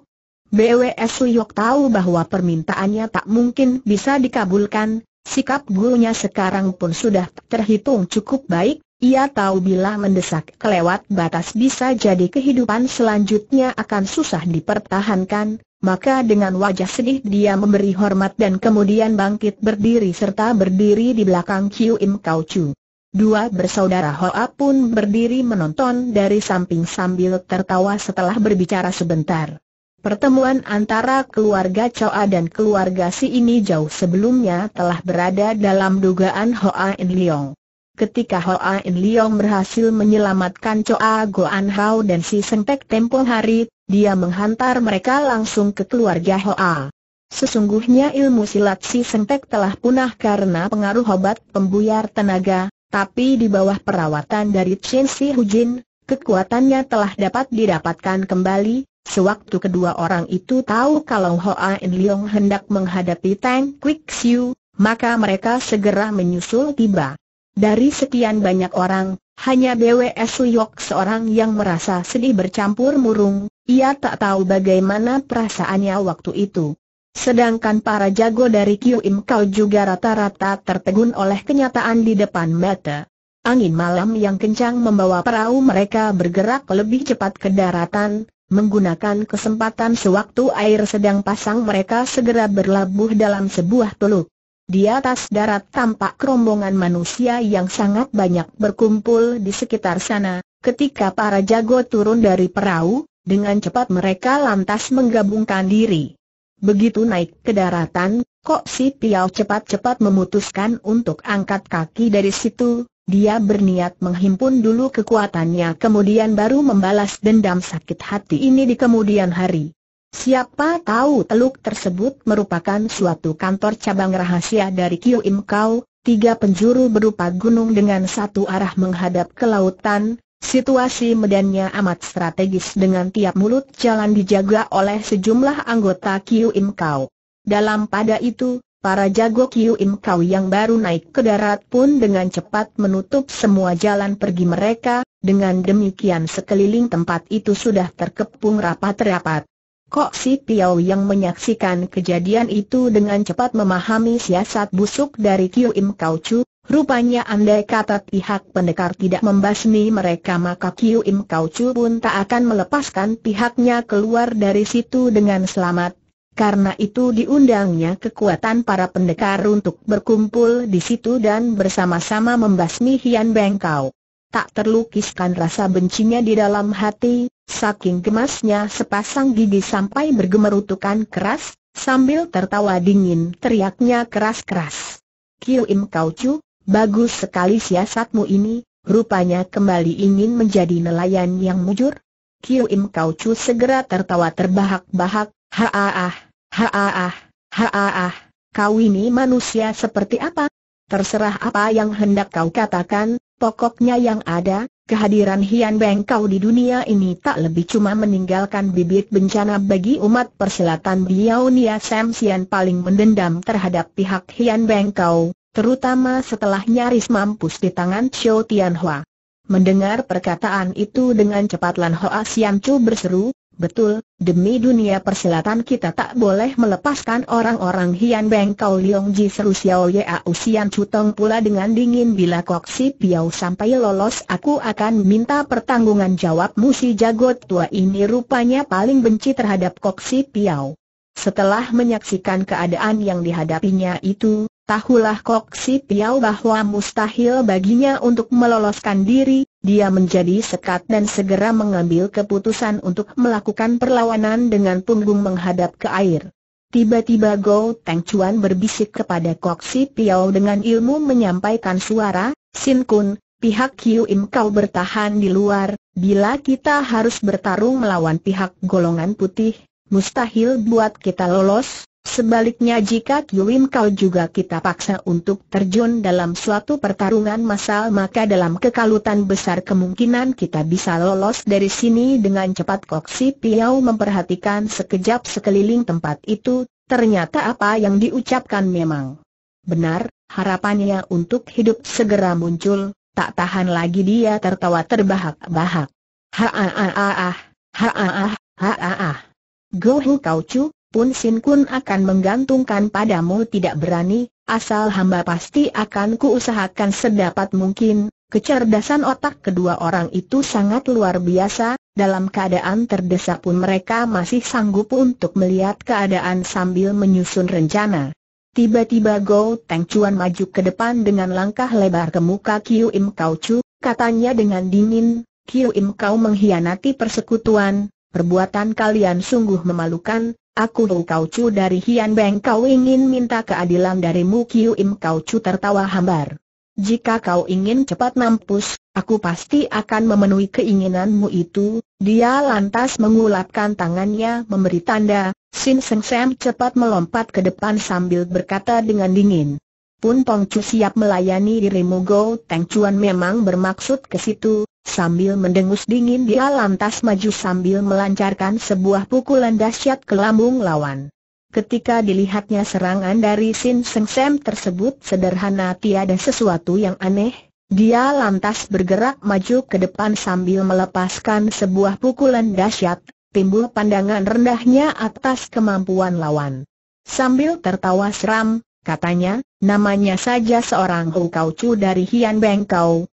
BWS Yok tahu bahwa permintaannya tak mungkin bisa dikabulkan, sikap gurunya sekarang pun sudah terhitung cukup baik, ia tahu bila mendesak kelewat batas bisa jadi kehidupan selanjutnya akan susah dipertahankan, maka dengan wajah sedih dia memberi hormat dan kemudian bangkit berdiri serta berdiri di belakang Kiu Im Kau Chu. Dua bersaudara Hoa pun berdiri menonton dari samping sambil tertawa setelah berbicara sebentar. Pertemuan antara keluarga Choa dan keluarga Si ini jauh sebelumnya telah berada dalam dugaan Hoa In Leong. Ketika Hoa In Leong berhasil menyelamatkan Choa An Hau dan si Sengpek tempo hari, dia menghantar mereka langsung ke keluarga Hoa. Sesungguhnya ilmu silat si Sengpek telah punah karena pengaruh obat pembuyar tenaga, tapi di bawah perawatan dari Chen Si Hujin, kekuatannya telah dapat didapatkan kembali, Sewaktu kedua orang itu tahu kalau Hoa In Leong hendak menghadapi Tang Quick Siu, maka mereka segera menyusul tiba. Dari sekian banyak orang, hanya BWS Liok seorang yang merasa sedih bercampur murung, ia tak tahu bagaimana perasaannya waktu itu. Sedangkan para jago dari Kiu Im Kau juga rata-rata tertegun oleh kenyataan di depan mata. Angin malam yang kencang membawa perahu mereka bergerak lebih cepat ke daratan, menggunakan kesempatan sewaktu air sedang pasang mereka segera berlabuh dalam sebuah teluk. Di atas darat tampak kerombongan manusia yang sangat banyak berkumpul di sekitar sana. Ketika para jago turun dari perahu, dengan cepat mereka lantas menggabungkan diri. Begitu naik ke daratan, Kok Si Piao cepat-cepat memutuskan untuk angkat kaki dari situ. Dia berniat menghimpun dulu kekuatannya kemudian baru membalas dendam sakit hati ini di kemudian hari. Siapa tahu teluk tersebut merupakan suatu kantor cabang rahasia dari Kiu Im Kau, tiga penjuru berupa gunung dengan satu arah menghadap ke lautan, situasi medannya amat strategis dengan tiap mulut jalan dijaga oleh sejumlah anggota Kiu Im Kau. Dalam pada itu, para jago Kiu Im Kau yang baru naik ke darat pun dengan cepat menutup semua jalan pergi mereka, dengan demikian sekeliling tempat itu sudah terkepung rapat-rapat. Kok si Piao yang menyaksikan kejadian itu dengan cepat memahami siasat busuk dari Kiu Im Kau Chu, rupanya andai kata pihak pendekar tidak membasmi mereka maka Kiu Im Kau Chu pun tak akan melepaskan pihaknya keluar dari situ dengan selamat. Karena itu diundangnya kekuatan para pendekar untuk berkumpul di situ dan bersama-sama membasmi Hian Bengkau tak terlukiskan rasa bencinya di dalam hati, saking gemasnya sepasang gigi sampai bergemerutukan keras, sambil tertawa dingin teriaknya keras-keras. Kiu Im Kau Chu, bagus sekali siasatmu ini, rupanya kembali ingin menjadi nelayan yang mujur. Kiu Im Kau Chu segera tertawa terbahak-bahak, ha-ah-ah, ha-ah-ah, kau ini manusia seperti apa? Terserah apa yang hendak kau katakan, Pokoknya yang ada, kehadiran Hian Beng kau di dunia ini tak lebih cuma meninggalkan bibit bencana bagi umat persilatan Diaunia Sam Sian paling mendendam terhadap pihak Hian Beng kau, terutama setelah nyaris mampus di tangan Xiao Tianhua. Mendengar perkataan itu dengan cepat Lan Hoa Sian Chu berseru, Betul, demi dunia persilatan kita tak boleh melepaskan orang-orang Hian Beng Kau Leong Ji seru Xiao Ye Au Sian Cutong pula dengan dingin bila Kok Si Piao sampai lolos aku akan minta pertanggungan jawab musi jagot tua ini rupanya paling benci terhadap Kok Si Piao. Setelah menyaksikan keadaan yang dihadapinya itu, tahulah Kok Si Piao bahwa mustahil baginya untuk meloloskan diri, dia menjadi sekat dan segera mengambil keputusan untuk melakukan perlawanan dengan punggung menghadap ke air. Tiba-tiba Go Teng Chuan berbisik kepada Kok Si Piao dengan ilmu menyampaikan suara, Sin Kun, pihak Kiu Im kau bertahan di luar, bila kita harus bertarung melawan pihak golongan putih, mustahil buat kita lolos, Sebaliknya jika Kiwim Kau juga kita paksa untuk terjun dalam suatu pertarungan massal maka dalam kekalutan besar kemungkinan kita bisa lolos dari sini dengan cepat Koksi Piau memperhatikan sekejap sekeliling tempat itu, ternyata apa yang diucapkan memang benar, harapannya untuk hidup segera muncul, tak tahan lagi dia tertawa terbahak-bahak. Ha ah ah ah ha ah ah, ha ah ah. Gohu Kau Chu, pun Sin Kun akan menggantungkan padamu tidak berani, asal hamba pasti akan kuusahakan sedapat mungkin. Kecerdasan otak kedua orang itu sangat luar biasa, dalam keadaan terdesak pun mereka masih sanggup untuk melihat keadaan sambil menyusun rencana. Tiba-tiba Go Teng Chuan maju ke depan dengan langkah lebar ke muka Kiu Im Kau Chu, katanya dengan dingin, Kiu Im Kau mengkhianati persekutuan, perbuatan kalian sungguh memalukan, Aku Lu Kau Chu dari Hian Beng kau ingin minta keadilan darimu Kiu Im Kau Chu tertawa hambar. Jika kau ingin cepat mampus, aku pasti akan memenuhi keinginanmu itu. Dia lantas mengulapkan tangannya memberi tanda, Sin Seng Sam cepat melompat ke depan sambil berkata dengan dingin. Pun pong Chu siap melayani dirimu Go Teng Chuan memang bermaksud ke situ, Sambil mendengus dingin dia lantas maju sambil melancarkan sebuah pukulan dahsyat ke lambung lawan. Ketika dilihatnya serangan dari Sin Seng Sem tersebut sederhana tiada sesuatu yang aneh, dia lantas bergerak maju ke depan sambil melepaskan sebuah pukulan dahsyat, timbul pandangan rendahnya atas kemampuan lawan. Sambil tertawa seram, Katanya, namanya saja seorang Hukau Chu dari Hian Beng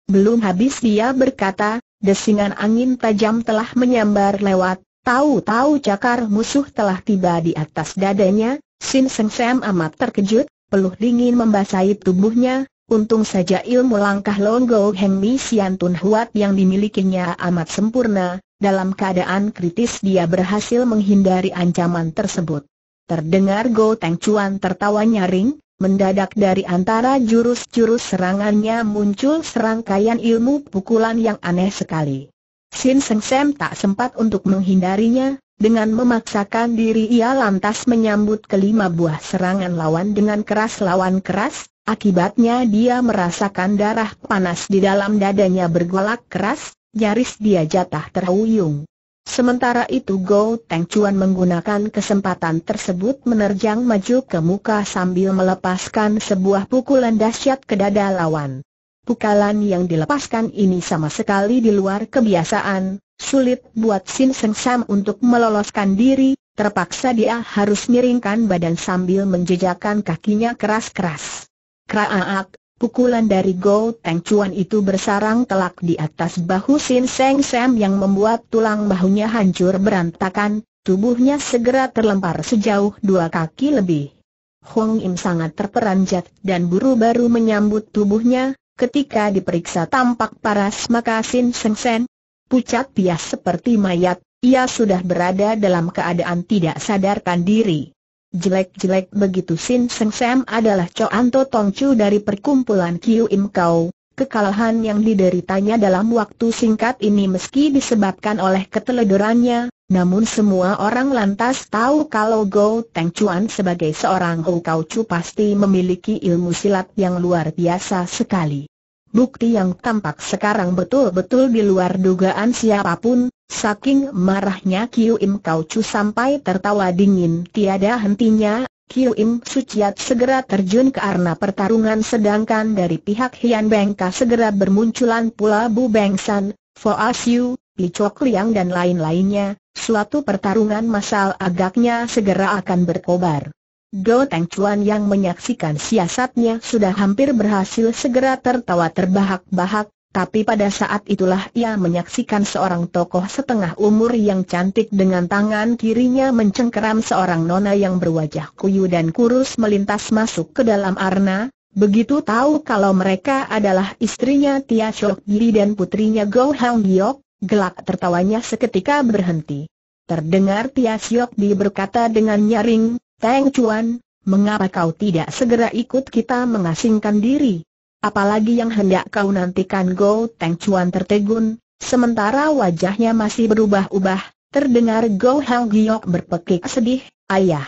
belum habis dia berkata, desingan angin tajam telah menyambar lewat, tahu-tahu cakar musuh telah tiba di atas dadanya, Sin Seng Sam amat terkejut, peluh dingin membasahi tubuhnya, untung saja ilmu langkah Longgo Heng Mi Sian Tun Huat yang dimilikinya amat sempurna, dalam keadaan kritis dia berhasil menghindari ancaman tersebut. Terdengar Go Teng Chuan tertawa nyaring, mendadak dari antara jurus-jurus serangannya muncul serangkaian ilmu pukulan yang aneh sekali. Sin Seng Sem tak sempat untuk menghindarinya, dengan memaksakan diri ia lantas menyambut kelima buah serangan lawan dengan keras lawan keras, akibatnya dia merasakan darah panas di dalam dadanya bergolak keras, nyaris dia jatah terhuyung. Sementara itu Go Teng Chuan menggunakan kesempatan tersebut menerjang maju ke muka sambil melepaskan sebuah pukulan dahsyat ke dada lawan. Pukulan yang dilepaskan ini sama sekali di luar kebiasaan, sulit buat Sin Seng Sam untuk meloloskan diri, terpaksa dia harus miringkan badan sambil menjejakkan kakinya keras-keras. Kraaak, Pukulan dari Go Teng Chuan itu bersarang telak di atas bahu Sin Seng Sam yang membuat tulang bahunya hancur berantakan, tubuhnya segera terlempar sejauh dua kaki lebih. Hong Im sangat terperanjat dan buru buru menyambut tubuhnya, ketika diperiksa tampak paras maka Sin Seng Sam pucat pias seperti mayat, ia sudah berada dalam keadaan tidak sadarkan diri. Jelek-jelek begitu Sin Seng Sam adalah Cho Anto Tong Chu dari perkumpulan Kiu Im Kau. Kekalahan yang dideritanya dalam waktu singkat ini meski disebabkan oleh keteledorannya, namun semua orang lantas tahu kalau Go Teng Chuan sebagai seorang Hou Kau Chu pasti memiliki ilmu silat yang luar biasa sekali. Bukti yang tampak sekarang betul-betul di luar dugaan siapapun, Saking marahnya Kiu Im Kau Chu sampai tertawa dingin tiada hentinya, Kiu Im Suciat segera terjun ke arena pertarungan sedangkan dari pihak Hian Bengka segera bermunculan pula Bu Bengsan, Fo Asiu, Li Chok Liang dan lain-lainnya, suatu pertarungan masal agaknya segera akan berkobar. Do Teng Chuan yang menyaksikan siasatnya sudah hampir berhasil segera tertawa terbahak-bahak, tapi pada saat itulah ia menyaksikan seorang tokoh setengah umur yang cantik dengan tangan kirinya mencengkeram seorang nona yang berwajah kuyu dan kurus melintas masuk ke dalam arna, begitu tahu kalau mereka adalah istrinya Tia Chok Giri dan putrinya Go Hang Giok, gelak tertawanya seketika berhenti. Terdengar Tia Chok Di berkata dengan nyaring, Teng Chuan, mengapa kau tidak segera ikut kita mengasingkan diri? Apalagi yang hendak kau nantikan Go Teng Chuan tertegun, sementara wajahnya masih berubah-ubah, terdengar Go Hang Giok berpekik sedih, ayah.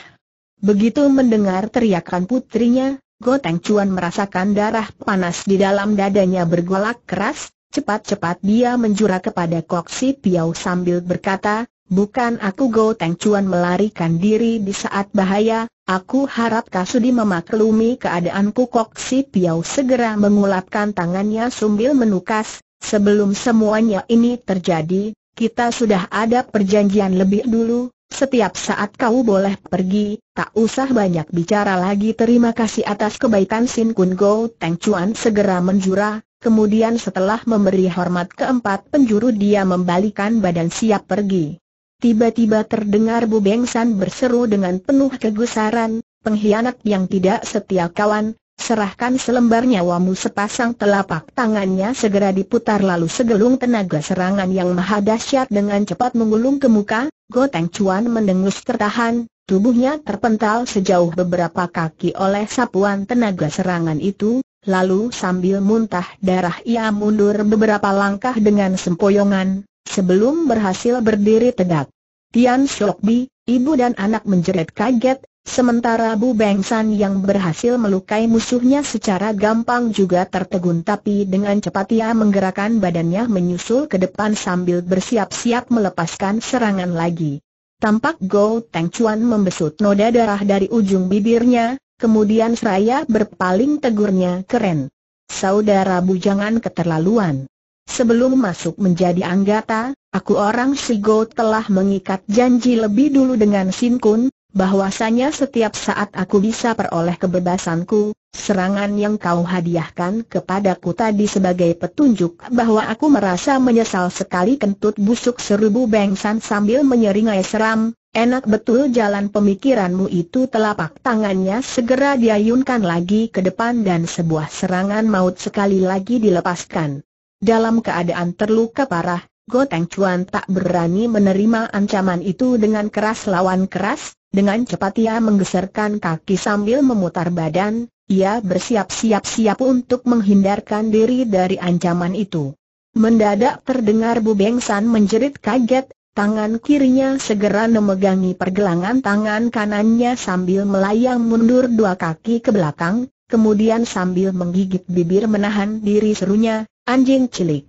Begitu mendengar teriakan putrinya, Go Teng Chuan merasakan darah panas di dalam dadanya bergolak keras, cepat-cepat dia menjura kepada Kok Si Piau sambil berkata, Bukan aku Go Teng Chuan melarikan diri di saat bahaya, aku harap Kasudi memaklumi keadaanku Kok Si Piau segera mengulapkan tangannya sambil menukas, sebelum semuanya ini terjadi, kita sudah ada perjanjian lebih dulu, setiap saat kau boleh pergi, tak usah banyak bicara lagi terima kasih atas kebaikan Sin Kun Go Teng Chuan segera menjura, kemudian setelah memberi hormat keempat penjuru dia membalikan badan siap pergi. Tiba-tiba terdengar Bu Bengsan berseru dengan penuh kegusaran, pengkhianat yang tidak setia kawan, serahkan selembar nyawamu sepasang telapak tangannya segera diputar lalu segelung tenaga serangan yang maha dahsyat dengan cepat menggulung ke muka, Goteng Cuan mendengus tertahan, tubuhnya terpental sejauh beberapa kaki oleh sapuan tenaga serangan itu, lalu sambil muntah darah ia mundur beberapa langkah dengan sempoyongan, sebelum berhasil berdiri tegak. Tian Shokbi, ibu dan anak menjerit kaget, sementara Bu Bengsan yang berhasil melukai musuhnya secara gampang juga tertegun tapi dengan cepat ia menggerakkan badannya menyusul ke depan sambil bersiap-siap melepaskan serangan lagi. Tampak Go Teng Chuan membesut noda darah dari ujung bibirnya, kemudian seraya berpaling tegurnya keren. Saudara Bu jangan keterlaluan. Sebelum masuk menjadi anggota, aku orang Sigo telah mengikat janji lebih dulu dengan Sin Kun, bahwasanya setiap saat aku bisa peroleh kebebasanku, serangan yang kau hadiahkan kepadaku tadi sebagai petunjuk bahwa aku merasa menyesal sekali kentut busuk serubu bengsan sambil menyeringai seram, enak betul jalan pemikiranmu itu telapak tangannya segera diayunkan lagi ke depan dan sebuah serangan maut sekali lagi dilepaskan. Dalam keadaan terluka parah, Goteng Chuan tak berani menerima ancaman itu dengan keras lawan keras, dengan cepat ia menggeserkan kaki sambil memutar badan, ia bersiap-siap-siap untuk menghindarkan diri dari ancaman itu. Mendadak terdengar Bu Beng San menjerit kaget, tangan kirinya segera memegangi pergelangan tangan kanannya sambil melayang mundur dua kaki ke belakang, kemudian sambil menggigit bibir menahan diri serunya, Anjing cilik.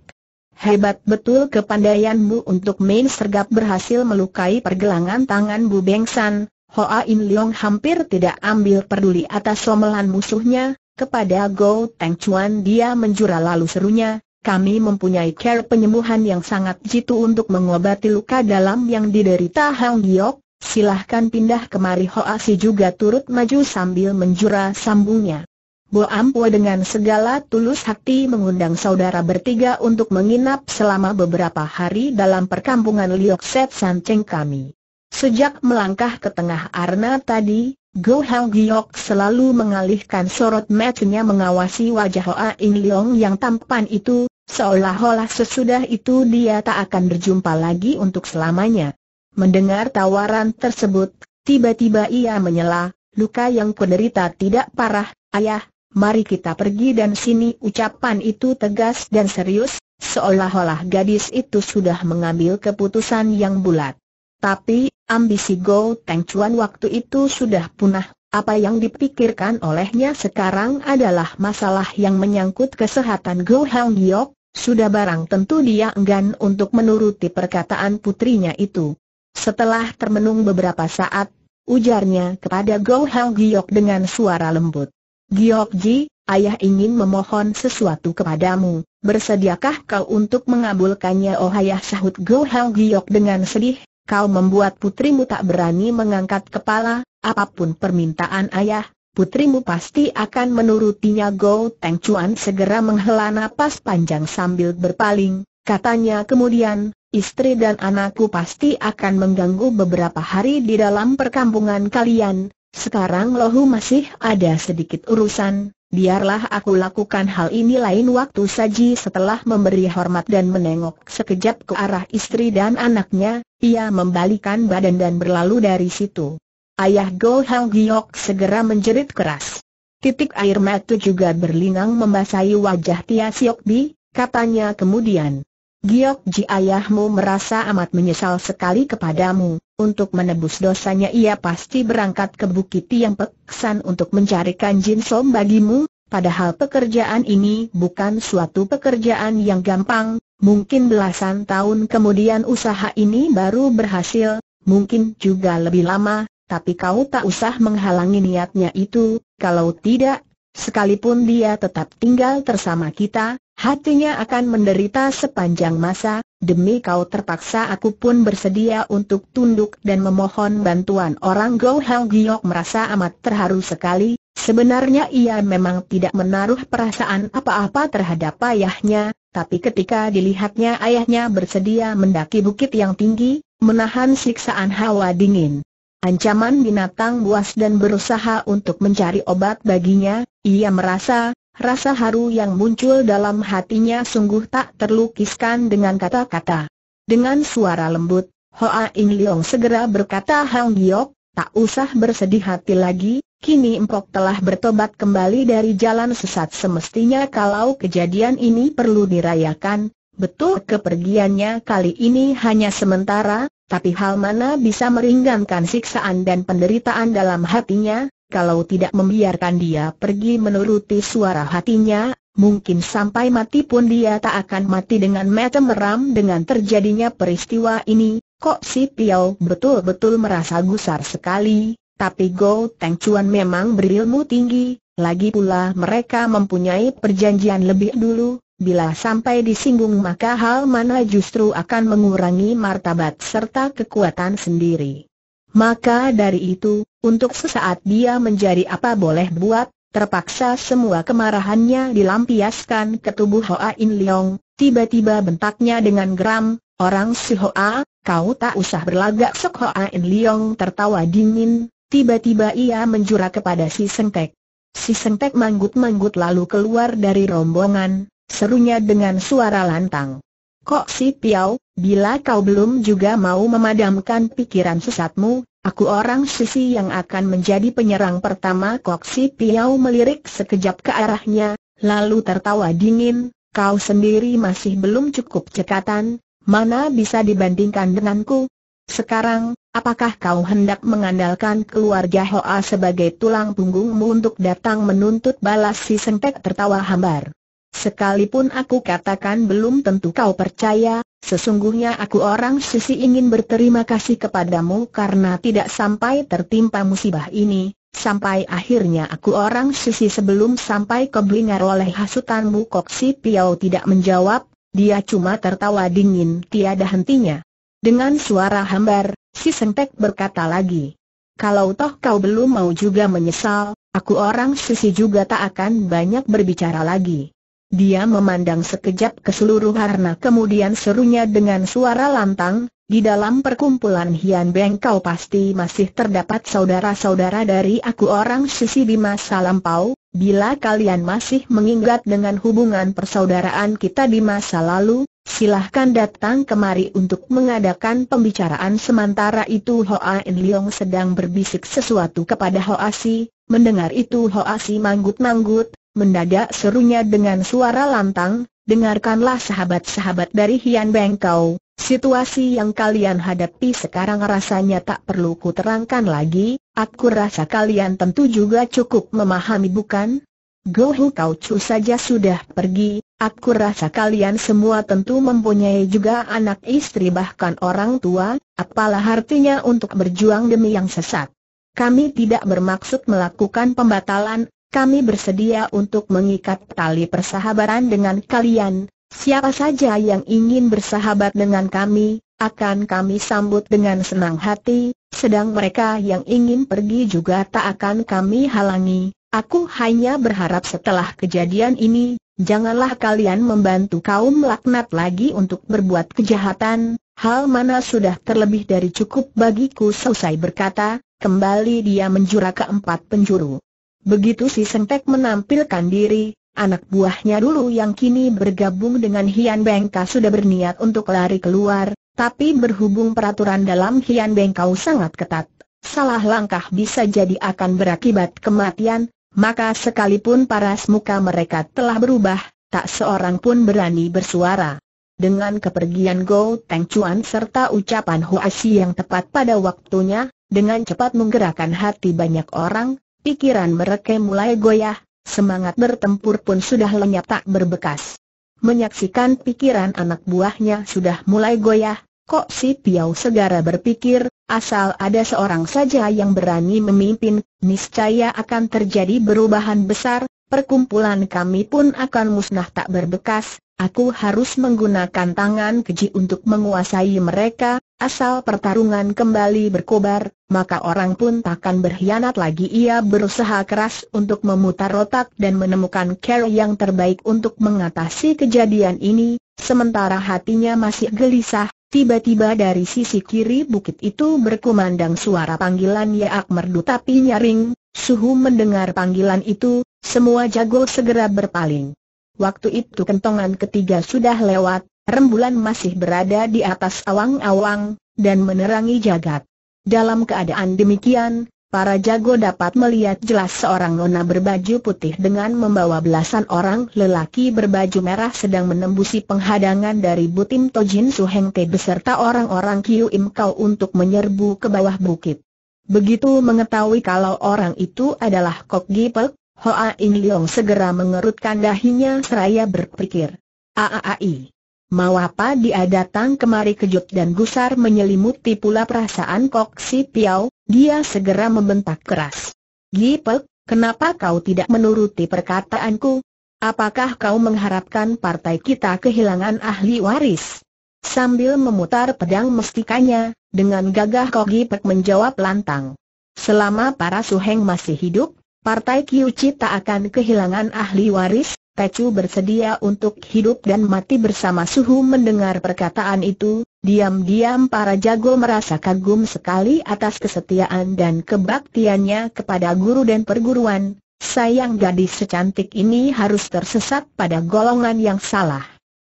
Hebat betul kepandaianmu untuk main sergap berhasil melukai pergelangan tangan Bu Bengsan. Hoa In Leong hampir tidak ambil peduli atas somelan musuhnya, kepada Go Teng Chuan dia menjura lalu serunya, kami mempunyai care penyembuhan yang sangat jitu untuk mengobati luka dalam yang diderita Hang Giok, silahkan pindah kemari Hoa Si juga turut maju sambil menjura sambungnya. Bo dengan segala tulus hati mengundang saudara bertiga untuk menginap selama beberapa hari dalam perkampungan Liok Set Sanceng kami. Sejak melangkah ke tengah arna tadi, Go Hang Giok selalu mengalihkan sorot matanya mengawasi wajah Hoa In Leong yang tampan itu, seolah-olah sesudah itu dia tak akan berjumpa lagi untuk selamanya. Mendengar tawaran tersebut, tiba-tiba ia menyela, luka yang kuderita tidak parah, ayah, mari kita pergi dan sini ucapan itu tegas dan serius, seolah-olah gadis itu sudah mengambil keputusan yang bulat. Tapi, ambisi Go Teng Chuan waktu itu sudah punah, apa yang dipikirkan olehnya sekarang adalah masalah yang menyangkut kesehatan Go Hang Yeok, sudah barang tentu dia enggan untuk menuruti perkataan putrinya itu. Setelah termenung beberapa saat, ujarnya kepada Go Hang Yeok dengan suara lembut. Giokji, ayah ingin memohon sesuatu kepadamu, bersediakah kau untuk mengabulkannya? Oh ayah sahut Gohang Giok dengan sedih, kau membuat putrimu tak berani mengangkat kepala, apapun permintaan ayah, putrimu pasti akan menurutinya Go Teng Chuan segera menghela napas panjang sambil berpaling, katanya kemudian, istri dan anakku pasti akan mengganggu beberapa hari di dalam perkampungan kalian, sekarang lohu masih ada sedikit urusan, biarlah aku lakukan hal ini lain waktu saji setelah memberi hormat dan menengok sekejap ke arah istri dan anaknya, ia membalikan badan dan berlalu dari situ. Ayah Go Hang Giok segera menjerit keras. Titik air mata juga berlinang membasahi wajah Tia Siok Bi, katanya kemudian. Giok Ji ayahmu merasa amat menyesal sekali kepadamu, untuk menebus dosanya ia pasti berangkat ke Bukit yang Peksan untuk mencarikan Jin Som bagimu, padahal pekerjaan ini bukan suatu pekerjaan yang gampang, mungkin belasan tahun kemudian usaha ini baru berhasil, mungkin juga lebih lama, tapi kau tak usah menghalangi niatnya itu, kalau tidak, sekalipun dia tetap tinggal bersama kita, hatinya akan menderita sepanjang masa, demi kau terpaksa aku pun bersedia untuk tunduk dan memohon bantuan orang Go Hang Giok merasa amat terharu sekali, sebenarnya ia memang tidak menaruh perasaan apa-apa terhadap ayahnya, tapi ketika dilihatnya ayahnya bersedia mendaki bukit yang tinggi, menahan siksaan hawa dingin. Ancaman binatang buas dan berusaha untuk mencari obat baginya, ia merasa Rasa haru yang muncul dalam hatinya sungguh tak terlukiskan dengan kata-kata. Dengan suara lembut, Hoa In Leong segera berkata Hang Giok, tak usah bersedih hati lagi, kini empok telah bertobat kembali dari jalan sesat semestinya kalau kejadian ini perlu dirayakan, betul kepergiannya kali ini hanya sementara, tapi hal mana bisa meringankan siksaan dan penderitaan dalam hatinya, kalau tidak membiarkan dia pergi menuruti suara hatinya, mungkin sampai mati pun dia tak akan mati dengan mata meram dengan terjadinya peristiwa ini. Kok si Piao betul-betul merasa gusar sekali, tapi Go Teng Chuan memang berilmu tinggi, lagi pula mereka mempunyai perjanjian lebih dulu, Bila sampai disinggung maka hal mana justru akan mengurangi martabat serta kekuatan sendiri. Maka dari itu, untuk sesaat dia menjadi apa boleh buat, terpaksa semua kemarahannya dilampiaskan ke tubuh Hoa In Leong, tiba-tiba bentaknya dengan geram, orang si Hoa, kau tak usah berlagak sok Hoa In Leong tertawa dingin, tiba-tiba ia menjura kepada si Sengtek. Si Sengtek manggut-manggut lalu keluar dari rombongan, serunya dengan suara lantang. Kok si Piau, bila kau belum juga mau memadamkan pikiran sesatmu, aku orang sisi yang akan menjadi penyerang pertama Kok si Piau melirik sekejap ke arahnya, lalu tertawa dingin, kau sendiri masih belum cukup cekatan, mana bisa dibandingkan denganku? Sekarang, apakah kau hendak mengandalkan keluarga Hoa sebagai tulang punggungmu untuk datang menuntut balas si sentek? tertawa hambar? Sekalipun aku katakan belum tentu kau percaya, sesungguhnya aku orang sisi ingin berterima kasih kepadamu karena tidak sampai tertimpa musibah ini, sampai akhirnya aku orang sisi sebelum sampai keblingar oleh hasutanmu Kok Si Piau tidak menjawab, dia cuma tertawa dingin tiada hentinya. Dengan suara hambar, si Sentek berkata lagi. Kalau toh kau belum mau juga menyesal, aku orang sisi juga tak akan banyak berbicara lagi. Dia memandang sekejap ke seluruh harna kemudian serunya dengan suara lantang, di dalam perkumpulan Hian Beng kau pasti masih terdapat saudara-saudara dari aku orang sisi di masa lampau, bila kalian masih mengingat dengan hubungan persaudaraan kita di masa lalu, silahkan datang kemari untuk mengadakan pembicaraan sementara itu Hoa In Leong sedang berbisik sesuatu kepada Hoa Si, mendengar itu Hoa Si manggut-manggut, mendadak serunya dengan suara lantang, dengarkanlah sahabat-sahabat dari Hian Bengkau. situasi yang kalian hadapi sekarang rasanya tak perlu ku terangkan lagi, aku rasa kalian tentu juga cukup memahami bukan? Gohu Kau Chu saja sudah pergi, aku rasa kalian semua tentu mempunyai juga anak istri bahkan orang tua, apalah artinya untuk berjuang demi yang sesat. Kami tidak bermaksud melakukan pembatalan, kami bersedia untuk mengikat tali persahabatan dengan kalian, siapa saja yang ingin bersahabat dengan kami, akan kami sambut dengan senang hati, sedang mereka yang ingin pergi juga tak akan kami halangi, aku hanya berharap setelah kejadian ini, janganlah kalian membantu kaum laknat lagi untuk berbuat kejahatan, hal mana sudah terlebih dari cukup bagiku selesai berkata, kembali dia menjura ke empat penjuru. Begitu si Sengtek menampilkan diri, anak buahnya dulu yang kini bergabung dengan Hian Bengka sudah berniat untuk lari keluar, tapi berhubung peraturan dalam Hian Bengkau sangat ketat, salah langkah bisa jadi akan berakibat kematian, maka sekalipun paras muka mereka telah berubah, tak seorang pun berani bersuara. Dengan kepergian Go Teng Chuan serta ucapan Huasi yang tepat pada waktunya, dengan cepat menggerakkan hati banyak orang, Pikiran mereka mulai goyah, semangat bertempur pun sudah lenyap tak berbekas. Menyaksikan pikiran anak buahnya sudah mulai goyah, kok si Piau segera berpikir, asal ada seorang saja yang berani memimpin, niscaya akan terjadi perubahan besar, perkumpulan kami pun akan musnah tak berbekas, Aku harus menggunakan tangan keji untuk menguasai mereka, asal pertarungan kembali berkobar, maka orang pun takkan berkhianat lagi ia berusaha keras untuk memutar otak dan menemukan cara yang terbaik untuk mengatasi kejadian ini, sementara hatinya masih gelisah, tiba-tiba dari sisi kiri bukit itu berkumandang suara panggilan Yaak merdu tapi nyaring, suhu mendengar panggilan itu, semua jago segera berpaling. Waktu itu kentongan ketiga sudah lewat, rembulan masih berada di atas awang-awang, dan menerangi jagat. Dalam keadaan demikian, para jago dapat melihat jelas seorang nona berbaju putih dengan membawa belasan orang lelaki berbaju merah sedang menembusi penghadangan dari Butim Tojin Suheng Te beserta orang-orang Kiu Im Kau untuk menyerbu ke bawah bukit. Begitu mengetahui kalau orang itu adalah Kok Gipek, Hoa In Leong segera mengerutkan dahinya seraya berpikir. Aaai. Mau apa dia datang kemari kejut dan gusar menyelimuti pula perasaan Kok Si Piao, dia segera membentak keras. Gipek, kenapa kau tidak menuruti perkataanku? Apakah kau mengharapkan partai kita kehilangan ahli waris? Sambil memutar pedang mestikanya, dengan gagah Kok Gipek menjawab lantang. Selama para suheng masih hidup, Partai Kyuchi tak akan kehilangan ahli waris, Tecu bersedia untuk hidup dan mati bersama Suhu mendengar perkataan itu, diam-diam para jago merasa kagum sekali atas kesetiaan dan kebaktiannya kepada guru dan perguruan, sayang gadis secantik ini harus tersesat pada golongan yang salah.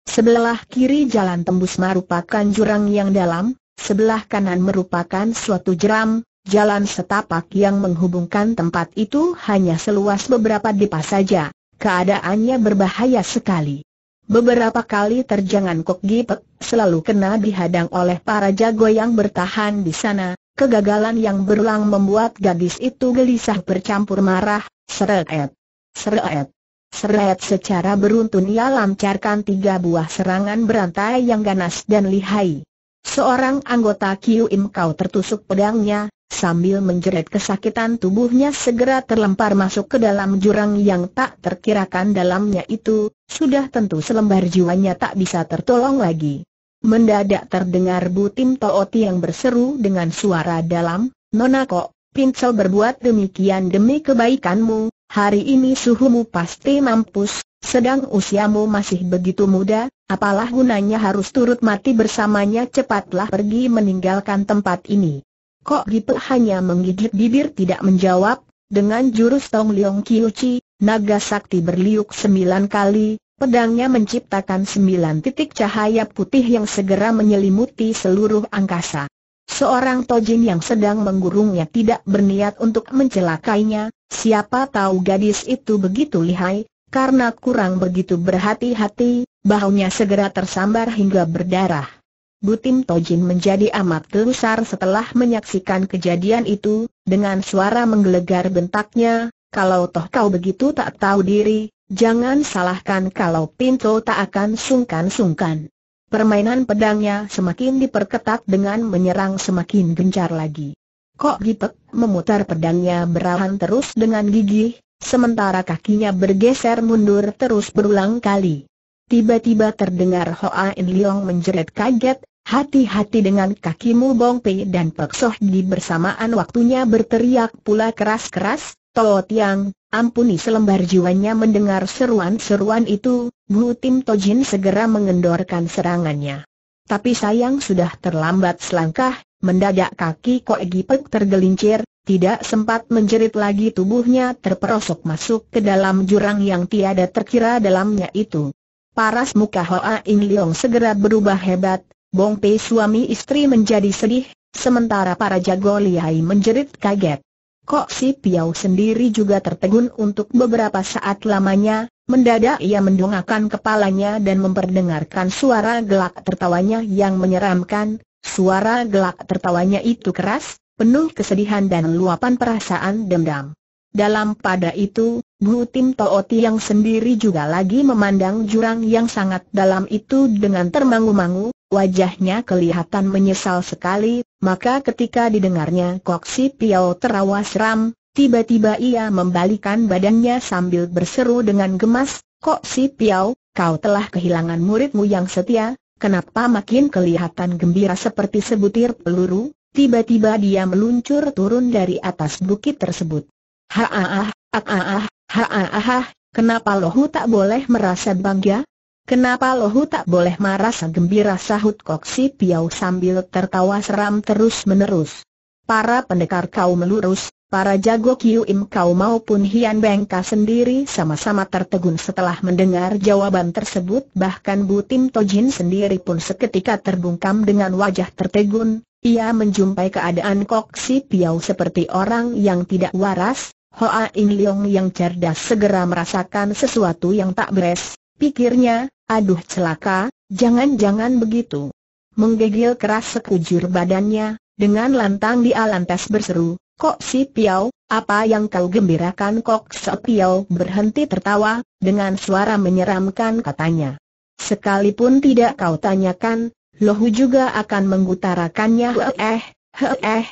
Sebelah kiri jalan tembus merupakan jurang yang dalam, sebelah kanan merupakan suatu jeram, Jalan setapak yang menghubungkan tempat itu hanya seluas beberapa depa saja. Keadaannya berbahaya sekali. Beberapa kali terjangan Kok Gipek selalu kena dihadang oleh para jago yang bertahan di sana. Kegagalan yang berulang membuat gadis itu gelisah bercampur marah, seret, seret. Seret secara beruntun ia lancarkan tiga buah serangan berantai yang ganas dan lihai. Seorang anggota Kiu Im Kau tertusuk pedangnya, Sambil menjerit kesakitan tubuhnya segera terlempar masuk ke dalam jurang yang tak terkirakan dalamnya itu, sudah tentu selembar jiwanya tak bisa tertolong lagi. Mendadak terdengar Butim Tooti yang berseru dengan suara dalam, Nona kok, Pincel berbuat demikian demi kebaikanmu, hari ini suhumu pasti mampus, sedang usiamu masih begitu muda, apalah gunanya harus turut mati bersamanya cepatlah pergi meninggalkan tempat ini. Kok Gipe gitu hanya menggigit bibir tidak menjawab, dengan jurus Tong Leong Kiu Chi, naga sakti berliuk sembilan kali, pedangnya menciptakan sembilan titik cahaya putih yang segera menyelimuti seluruh angkasa. Seorang tojin yang sedang menggurungnya tidak berniat untuk mencelakainya, siapa tahu gadis itu begitu lihai, karena kurang begitu berhati-hati, bahunya segera tersambar hingga berdarah. Butim Tojin menjadi amat gelisah setelah menyaksikan kejadian itu, dengan suara menggelegar bentaknya, kalau toh kau begitu tak tahu diri, jangan salahkan kalau Pinto tak akan sungkan-sungkan. Permainan pedangnya semakin diperketat dengan menyerang semakin gencar lagi. Kok Gipek memutar pedangnya berahan terus dengan gigih, sementara kakinya bergeser mundur terus berulang kali. Tiba-tiba terdengar Hoa In Leong menjerit kaget, Hati-hati dengan kakimu Bong Pei dan Pek Soh Di bersamaan waktunya berteriak pula keras-keras, Toh Tiang, ampuni selembar jiwanya mendengar seruan-seruan itu, Bu Tim Tojin segera mengendorkan serangannya. Tapi sayang sudah terlambat selangkah, mendadak kaki Koe Pek tergelincir, tidak sempat menjerit lagi tubuhnya terperosok masuk ke dalam jurang yang tiada terkira dalamnya itu. Paras muka Hoa In Leong segera berubah hebat, Bong Pei suami istri menjadi sedih, sementara para jago lihai menjerit kaget. Kok si Piau sendiri juga tertegun untuk beberapa saat lamanya, mendadak ia mendongakkan kepalanya dan memperdengarkan suara gelak tertawanya yang menyeramkan, suara gelak tertawanya itu keras, penuh kesedihan dan luapan perasaan dendam. Dalam pada itu, Bu Tim Tooti yang sendiri juga lagi memandang jurang yang sangat dalam itu dengan termangu-mangu, wajahnya kelihatan menyesal sekali, maka ketika didengarnya Koksi Piao terawas ram. tiba-tiba ia membalikan badannya sambil berseru dengan gemas, Koksi Piao, kau telah kehilangan muridmu yang setia, kenapa makin kelihatan gembira seperti sebutir peluru? Tiba-tiba dia meluncur turun dari atas bukit tersebut. -ha, ah, ah, ah, Ha-ha-ha, kenapa lohu tak boleh merasa bangga? Kenapa lohu tak boleh merasa gembira sahut koksi piau sambil tertawa seram terus-menerus. Para pendekar kau melurus, para jago Kiu Im kau maupun Hian Bengka sendiri sama-sama tertegun setelah mendengar jawaban tersebut bahkan Butim Tojin sendiri pun seketika terbungkam dengan wajah tertegun, ia menjumpai keadaan Si piau seperti orang yang tidak waras, Hoa In Leong yang cerdas segera merasakan sesuatu yang tak beres, pikirnya, aduh celaka, jangan-jangan begitu. Menggegil keras sekujur badannya, dengan lantang dia lantas berseru, Kok Si Piao, apa yang kau gembirakan Kok Si Piao berhenti tertawa, dengan suara menyeramkan katanya. Sekalipun tidak kau tanyakan, Lohu juga akan mengutarakannya eh, eh,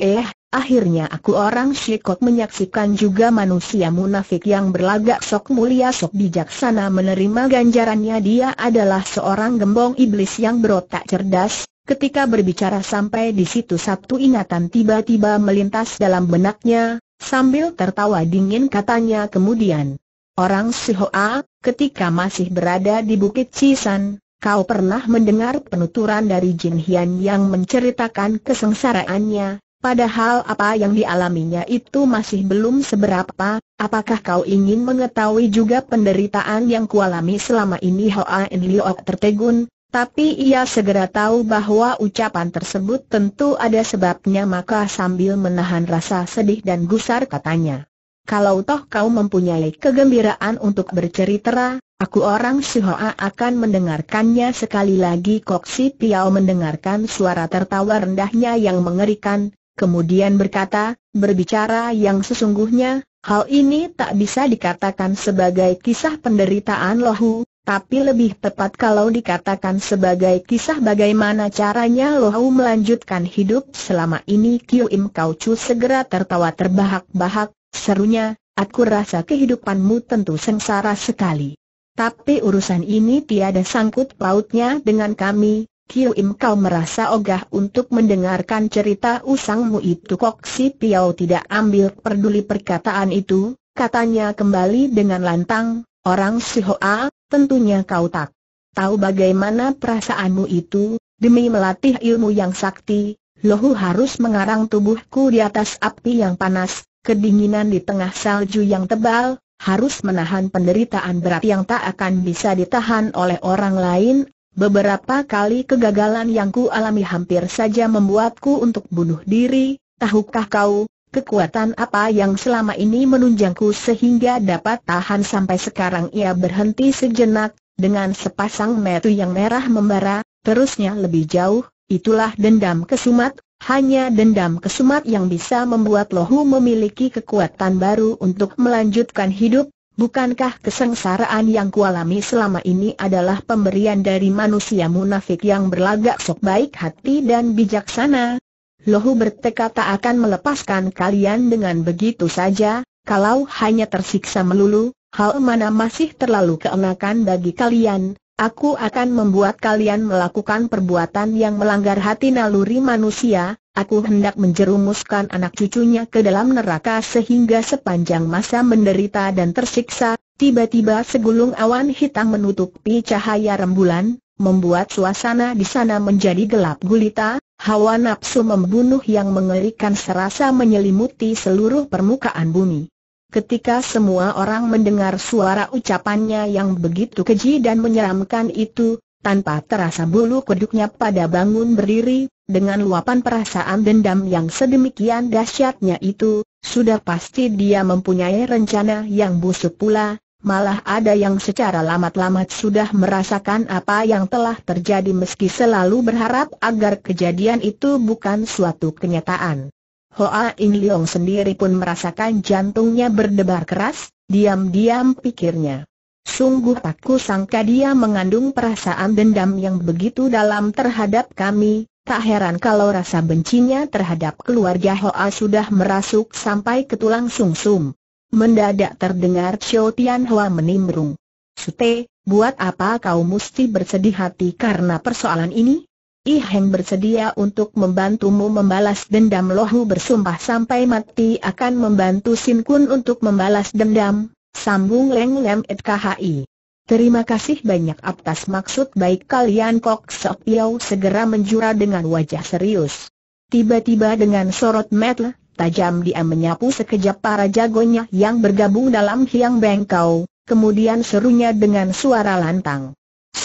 eh. Akhirnya aku orang Syekot menyaksikan juga manusia munafik yang berlagak sok mulia sok bijaksana menerima ganjarannya dia adalah seorang gembong iblis yang berotak cerdas, ketika berbicara sampai di situ satu ingatan tiba-tiba melintas dalam benaknya, sambil tertawa dingin katanya kemudian. Orang Sihoa, ketika masih berada di Bukit Cisan, kau pernah mendengar penuturan dari Jin Hian yang menceritakan kesengsaraannya, Padahal apa yang dialaminya itu masih belum seberapa, apakah kau ingin mengetahui juga penderitaan yang kualami selama ini Hoa En Liok tertegun, tapi ia segera tahu bahwa ucapan tersebut tentu ada sebabnya maka sambil menahan rasa sedih dan gusar katanya. Kalau toh kau mempunyai kegembiraan untuk bercerita, aku orang Sihoa akan mendengarkannya sekali lagi Koksi Piao mendengarkan suara tertawa rendahnya yang mengerikan, Kemudian berkata, berbicara yang sesungguhnya, hal ini tak bisa dikatakan sebagai kisah penderitaan Lohu, tapi lebih tepat kalau dikatakan sebagai kisah bagaimana caranya Lohu melanjutkan hidup selama ini Kiu Im Kau Chu segera tertawa terbahak-bahak, serunya, aku rasa kehidupanmu tentu sengsara sekali. Tapi urusan ini tiada sangkut pautnya dengan kami, Kiu Im kau merasa ogah untuk mendengarkan cerita usangmu itu Kok Si Piao tidak ambil peduli perkataan itu, katanya kembali dengan lantang, orang Si Hoa, tentunya kau tak tahu bagaimana perasaanmu itu, demi melatih ilmu yang sakti, lohu harus mengarang tubuhku di atas api yang panas, kedinginan di tengah salju yang tebal, harus menahan penderitaan berat yang tak akan bisa ditahan oleh orang lain, Beberapa kali kegagalan yang ku alami hampir saja membuatku untuk bunuh diri, tahukah kau, kekuatan apa yang selama ini menunjangku sehingga dapat tahan sampai sekarang ia berhenti sejenak, dengan sepasang metu yang merah membara, terusnya lebih jauh, itulah dendam kesumat, hanya dendam kesumat yang bisa membuat lohu memiliki kekuatan baru untuk melanjutkan hidup, Bukankah kesengsaraan yang kualami selama ini adalah pemberian dari manusia munafik yang berlagak sok baik hati dan bijaksana? Lohu bertekad tak akan melepaskan kalian dengan begitu saja, kalau hanya tersiksa melulu, hal mana masih terlalu keenakan bagi kalian, Aku akan membuat kalian melakukan perbuatan yang melanggar hati naluri manusia, aku hendak menjerumuskan anak cucunya ke dalam neraka sehingga sepanjang masa menderita dan tersiksa, tiba-tiba segulung awan hitam menutupi cahaya rembulan, membuat suasana di sana menjadi gelap gulita, hawa nafsu membunuh yang mengerikan serasa menyelimuti seluruh permukaan bumi. Ketika semua orang mendengar suara ucapannya yang begitu keji dan menyeramkan itu, tanpa terasa bulu kuduknya pada bangun berdiri, dengan luapan perasaan dendam yang sedemikian dahsyatnya itu, sudah pasti dia mempunyai rencana yang busuk pula, malah ada yang secara lamat-lamat sudah merasakan apa yang telah terjadi meski selalu berharap agar kejadian itu bukan suatu kenyataan. Hoa In Leong sendiri pun merasakan jantungnya berdebar keras, diam-diam pikirnya. Sungguh tak kusangka dia mengandung perasaan dendam yang begitu dalam terhadap kami, tak heran kalau rasa bencinya terhadap keluarga Hoa sudah merasuk sampai ke tulang sumsum. Mendadak terdengar Xiao Tian Hoa menimbrung. Sute, buat apa kau mesti bersedih hati karena persoalan ini? I Heng bersedia untuk membantumu membalas dendam lohu bersumpah sampai mati akan membantu Sin Kun untuk membalas dendam, sambung Leng Lem Et KHI. Terima kasih banyak atas maksud baik kalian Kok Sok Yau segera menjura dengan wajah serius. Tiba-tiba dengan sorot metel, tajam dia menyapu sekejap para jagonya yang bergabung dalam Hiang Bengkau, kemudian serunya dengan suara lantang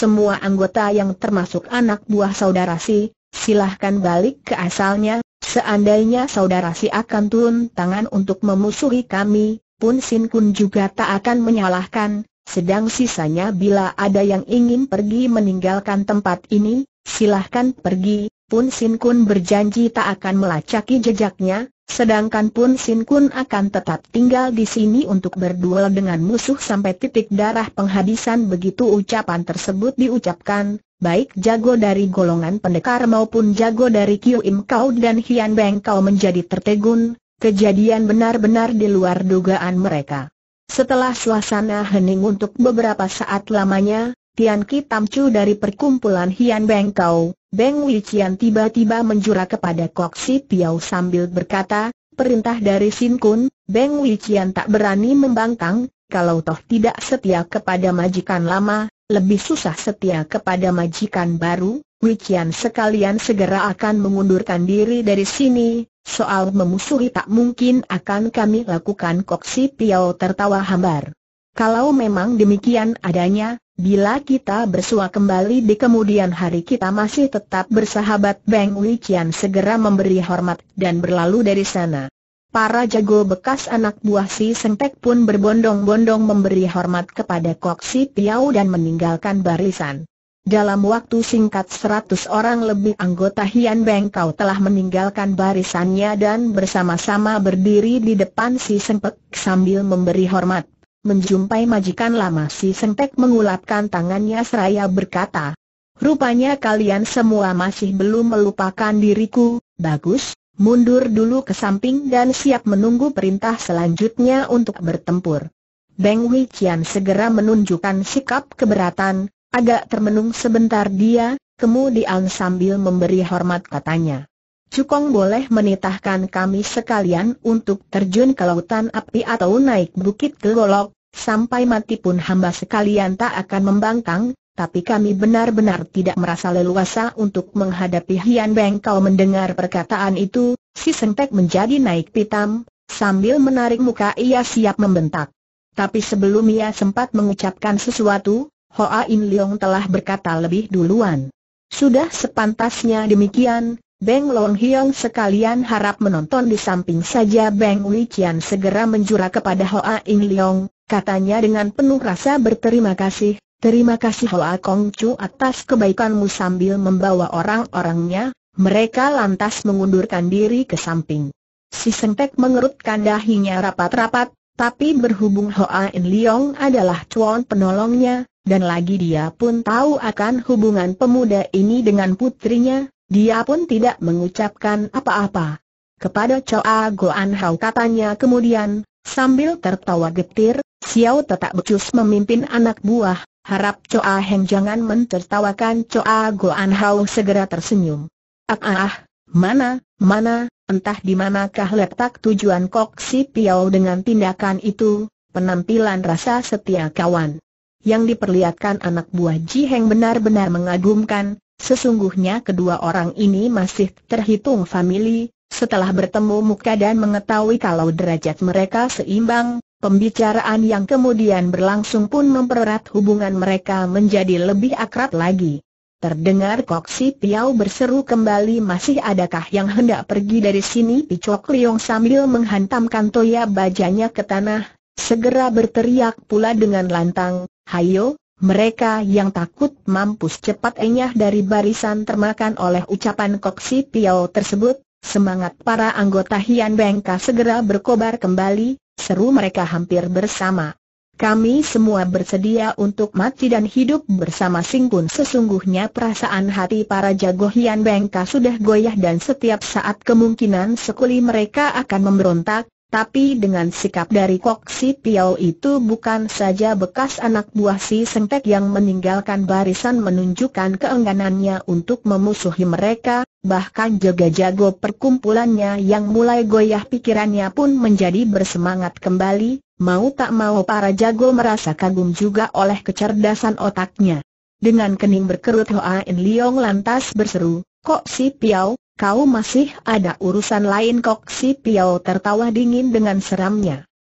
semua anggota yang termasuk anak buah saudara si, silahkan balik ke asalnya, seandainya saudara si akan turun tangan untuk memusuhi kami, pun Sin Kun juga tak akan menyalahkan, sedang sisanya bila ada yang ingin pergi meninggalkan tempat ini, silahkan pergi, pun Sin Kun berjanji tak akan melacaki jejaknya, Sedangkan Pun Sin Kun akan tetap tinggal di sini untuk berduel dengan musuh sampai titik darah penghabisan begitu ucapan tersebut diucapkan, baik jago dari golongan pendekar maupun jago dari Kiu Im Kau dan Hian Beng Kau menjadi tertegun, kejadian benar-benar di luar dugaan mereka. Setelah suasana hening untuk beberapa saat lamanya, Tian Ki Chu dari perkumpulan Hian Beng Kau, Beng Wician tiba-tiba menjurah kepada Kok Si Piao sambil berkata, perintah dari Sin Kun, Beng Wician tak berani membangkang, kalau toh tidak setia kepada majikan lama, lebih susah setia kepada majikan baru, Wician sekalian segera akan mengundurkan diri dari sini, soal memusuhi tak mungkin akan kami lakukan Kok Si Piao tertawa hambar. Kalau memang demikian adanya, bila kita bersua kembali di kemudian hari kita masih tetap bersahabat Beng Wichian segera memberi hormat dan berlalu dari sana. Para jago bekas anak buah si Sengtek pun berbondong-bondong memberi hormat kepada Kok Si Piau dan meninggalkan barisan. Dalam waktu singkat 100 orang lebih anggota Hian Beng Kau telah meninggalkan barisannya dan bersama-sama berdiri di depan si Sengtek sambil memberi hormat menjumpai majikan lama si Sengtek mengulapkan tangannya seraya berkata, Rupanya kalian semua masih belum melupakan diriku, bagus, mundur dulu ke samping dan siap menunggu perintah selanjutnya untuk bertempur. Beng Wijian segera menunjukkan sikap keberatan, agak termenung sebentar dia, kemudian sambil memberi hormat katanya. Cukong boleh menitahkan kami sekalian untuk terjun ke lautan api atau naik bukit ke golok, sampai mati pun hamba sekalian tak akan membangkang, tapi kami benar-benar tidak merasa leluasa untuk menghadapi Hian Beng kau mendengar perkataan itu, si Sentek menjadi naik pitam, sambil menarik muka ia siap membentak. Tapi sebelum ia sempat mengucapkan sesuatu, Hoa In Leong telah berkata lebih duluan. Sudah sepantasnya demikian, Beng Long Hiong sekalian harap menonton di samping saja Beng Wei Qian segera menjurah kepada Hoa In Leong, katanya dengan penuh rasa berterima kasih, terima kasih Hoa Kong Chu atas kebaikanmu sambil membawa orang-orangnya, mereka lantas mengundurkan diri ke samping. Si Sentek mengerutkan dahinya rapat-rapat, tapi berhubung Hoa In Leong adalah cuan penolongnya, dan lagi dia pun tahu akan hubungan pemuda ini dengan putrinya, dia pun tidak mengucapkan apa-apa. Kepada Choa Goan Hao katanya kemudian, sambil tertawa getir, Xiao tetap becus memimpin anak buah, harap Choa Heng jangan mentertawakan Choa Goan Hao segera tersenyum. Ah, ah, ah mana, mana, entah di manakah letak tujuan Kok Si Piao dengan tindakan itu, penampilan rasa setia kawan. Yang diperlihatkan anak buah Ji Heng benar-benar mengagumkan, Sesungguhnya kedua orang ini masih terhitung famili, setelah bertemu muka dan mengetahui kalau derajat mereka seimbang, pembicaraan yang kemudian berlangsung pun mempererat hubungan mereka menjadi lebih akrab lagi. Terdengar Koksi Piau berseru kembali masih adakah yang hendak pergi dari sini Picok Liong sambil menghantamkan toya bajanya ke tanah, segera berteriak pula dengan lantang, Hayo, mereka yang takut mampus cepat enyah dari barisan termakan oleh ucapan Koksi Piao tersebut, semangat para anggota Hian Bengka segera berkobar kembali, seru mereka hampir bersama. Kami semua bersedia untuk mati dan hidup bersama Singkun. Sesungguhnya perasaan hati para jago Hian Bengka sudah goyah dan setiap saat kemungkinan sekali mereka akan memberontak, tapi dengan sikap dari Kok Si Piao itu bukan saja bekas anak buah si Sengtek yang meninggalkan barisan menunjukkan keengganannya untuk memusuhi mereka, bahkan jaga-jago perkumpulannya yang mulai goyah pikirannya pun menjadi bersemangat kembali, mau tak mau para jago merasa kagum juga oleh kecerdasan otaknya. Dengan kening berkerut Hoa In Leong lantas berseru, Kok Si Piao, kau masih ada urusan lain Kok Si Piao tertawa dingin dengan seramnya.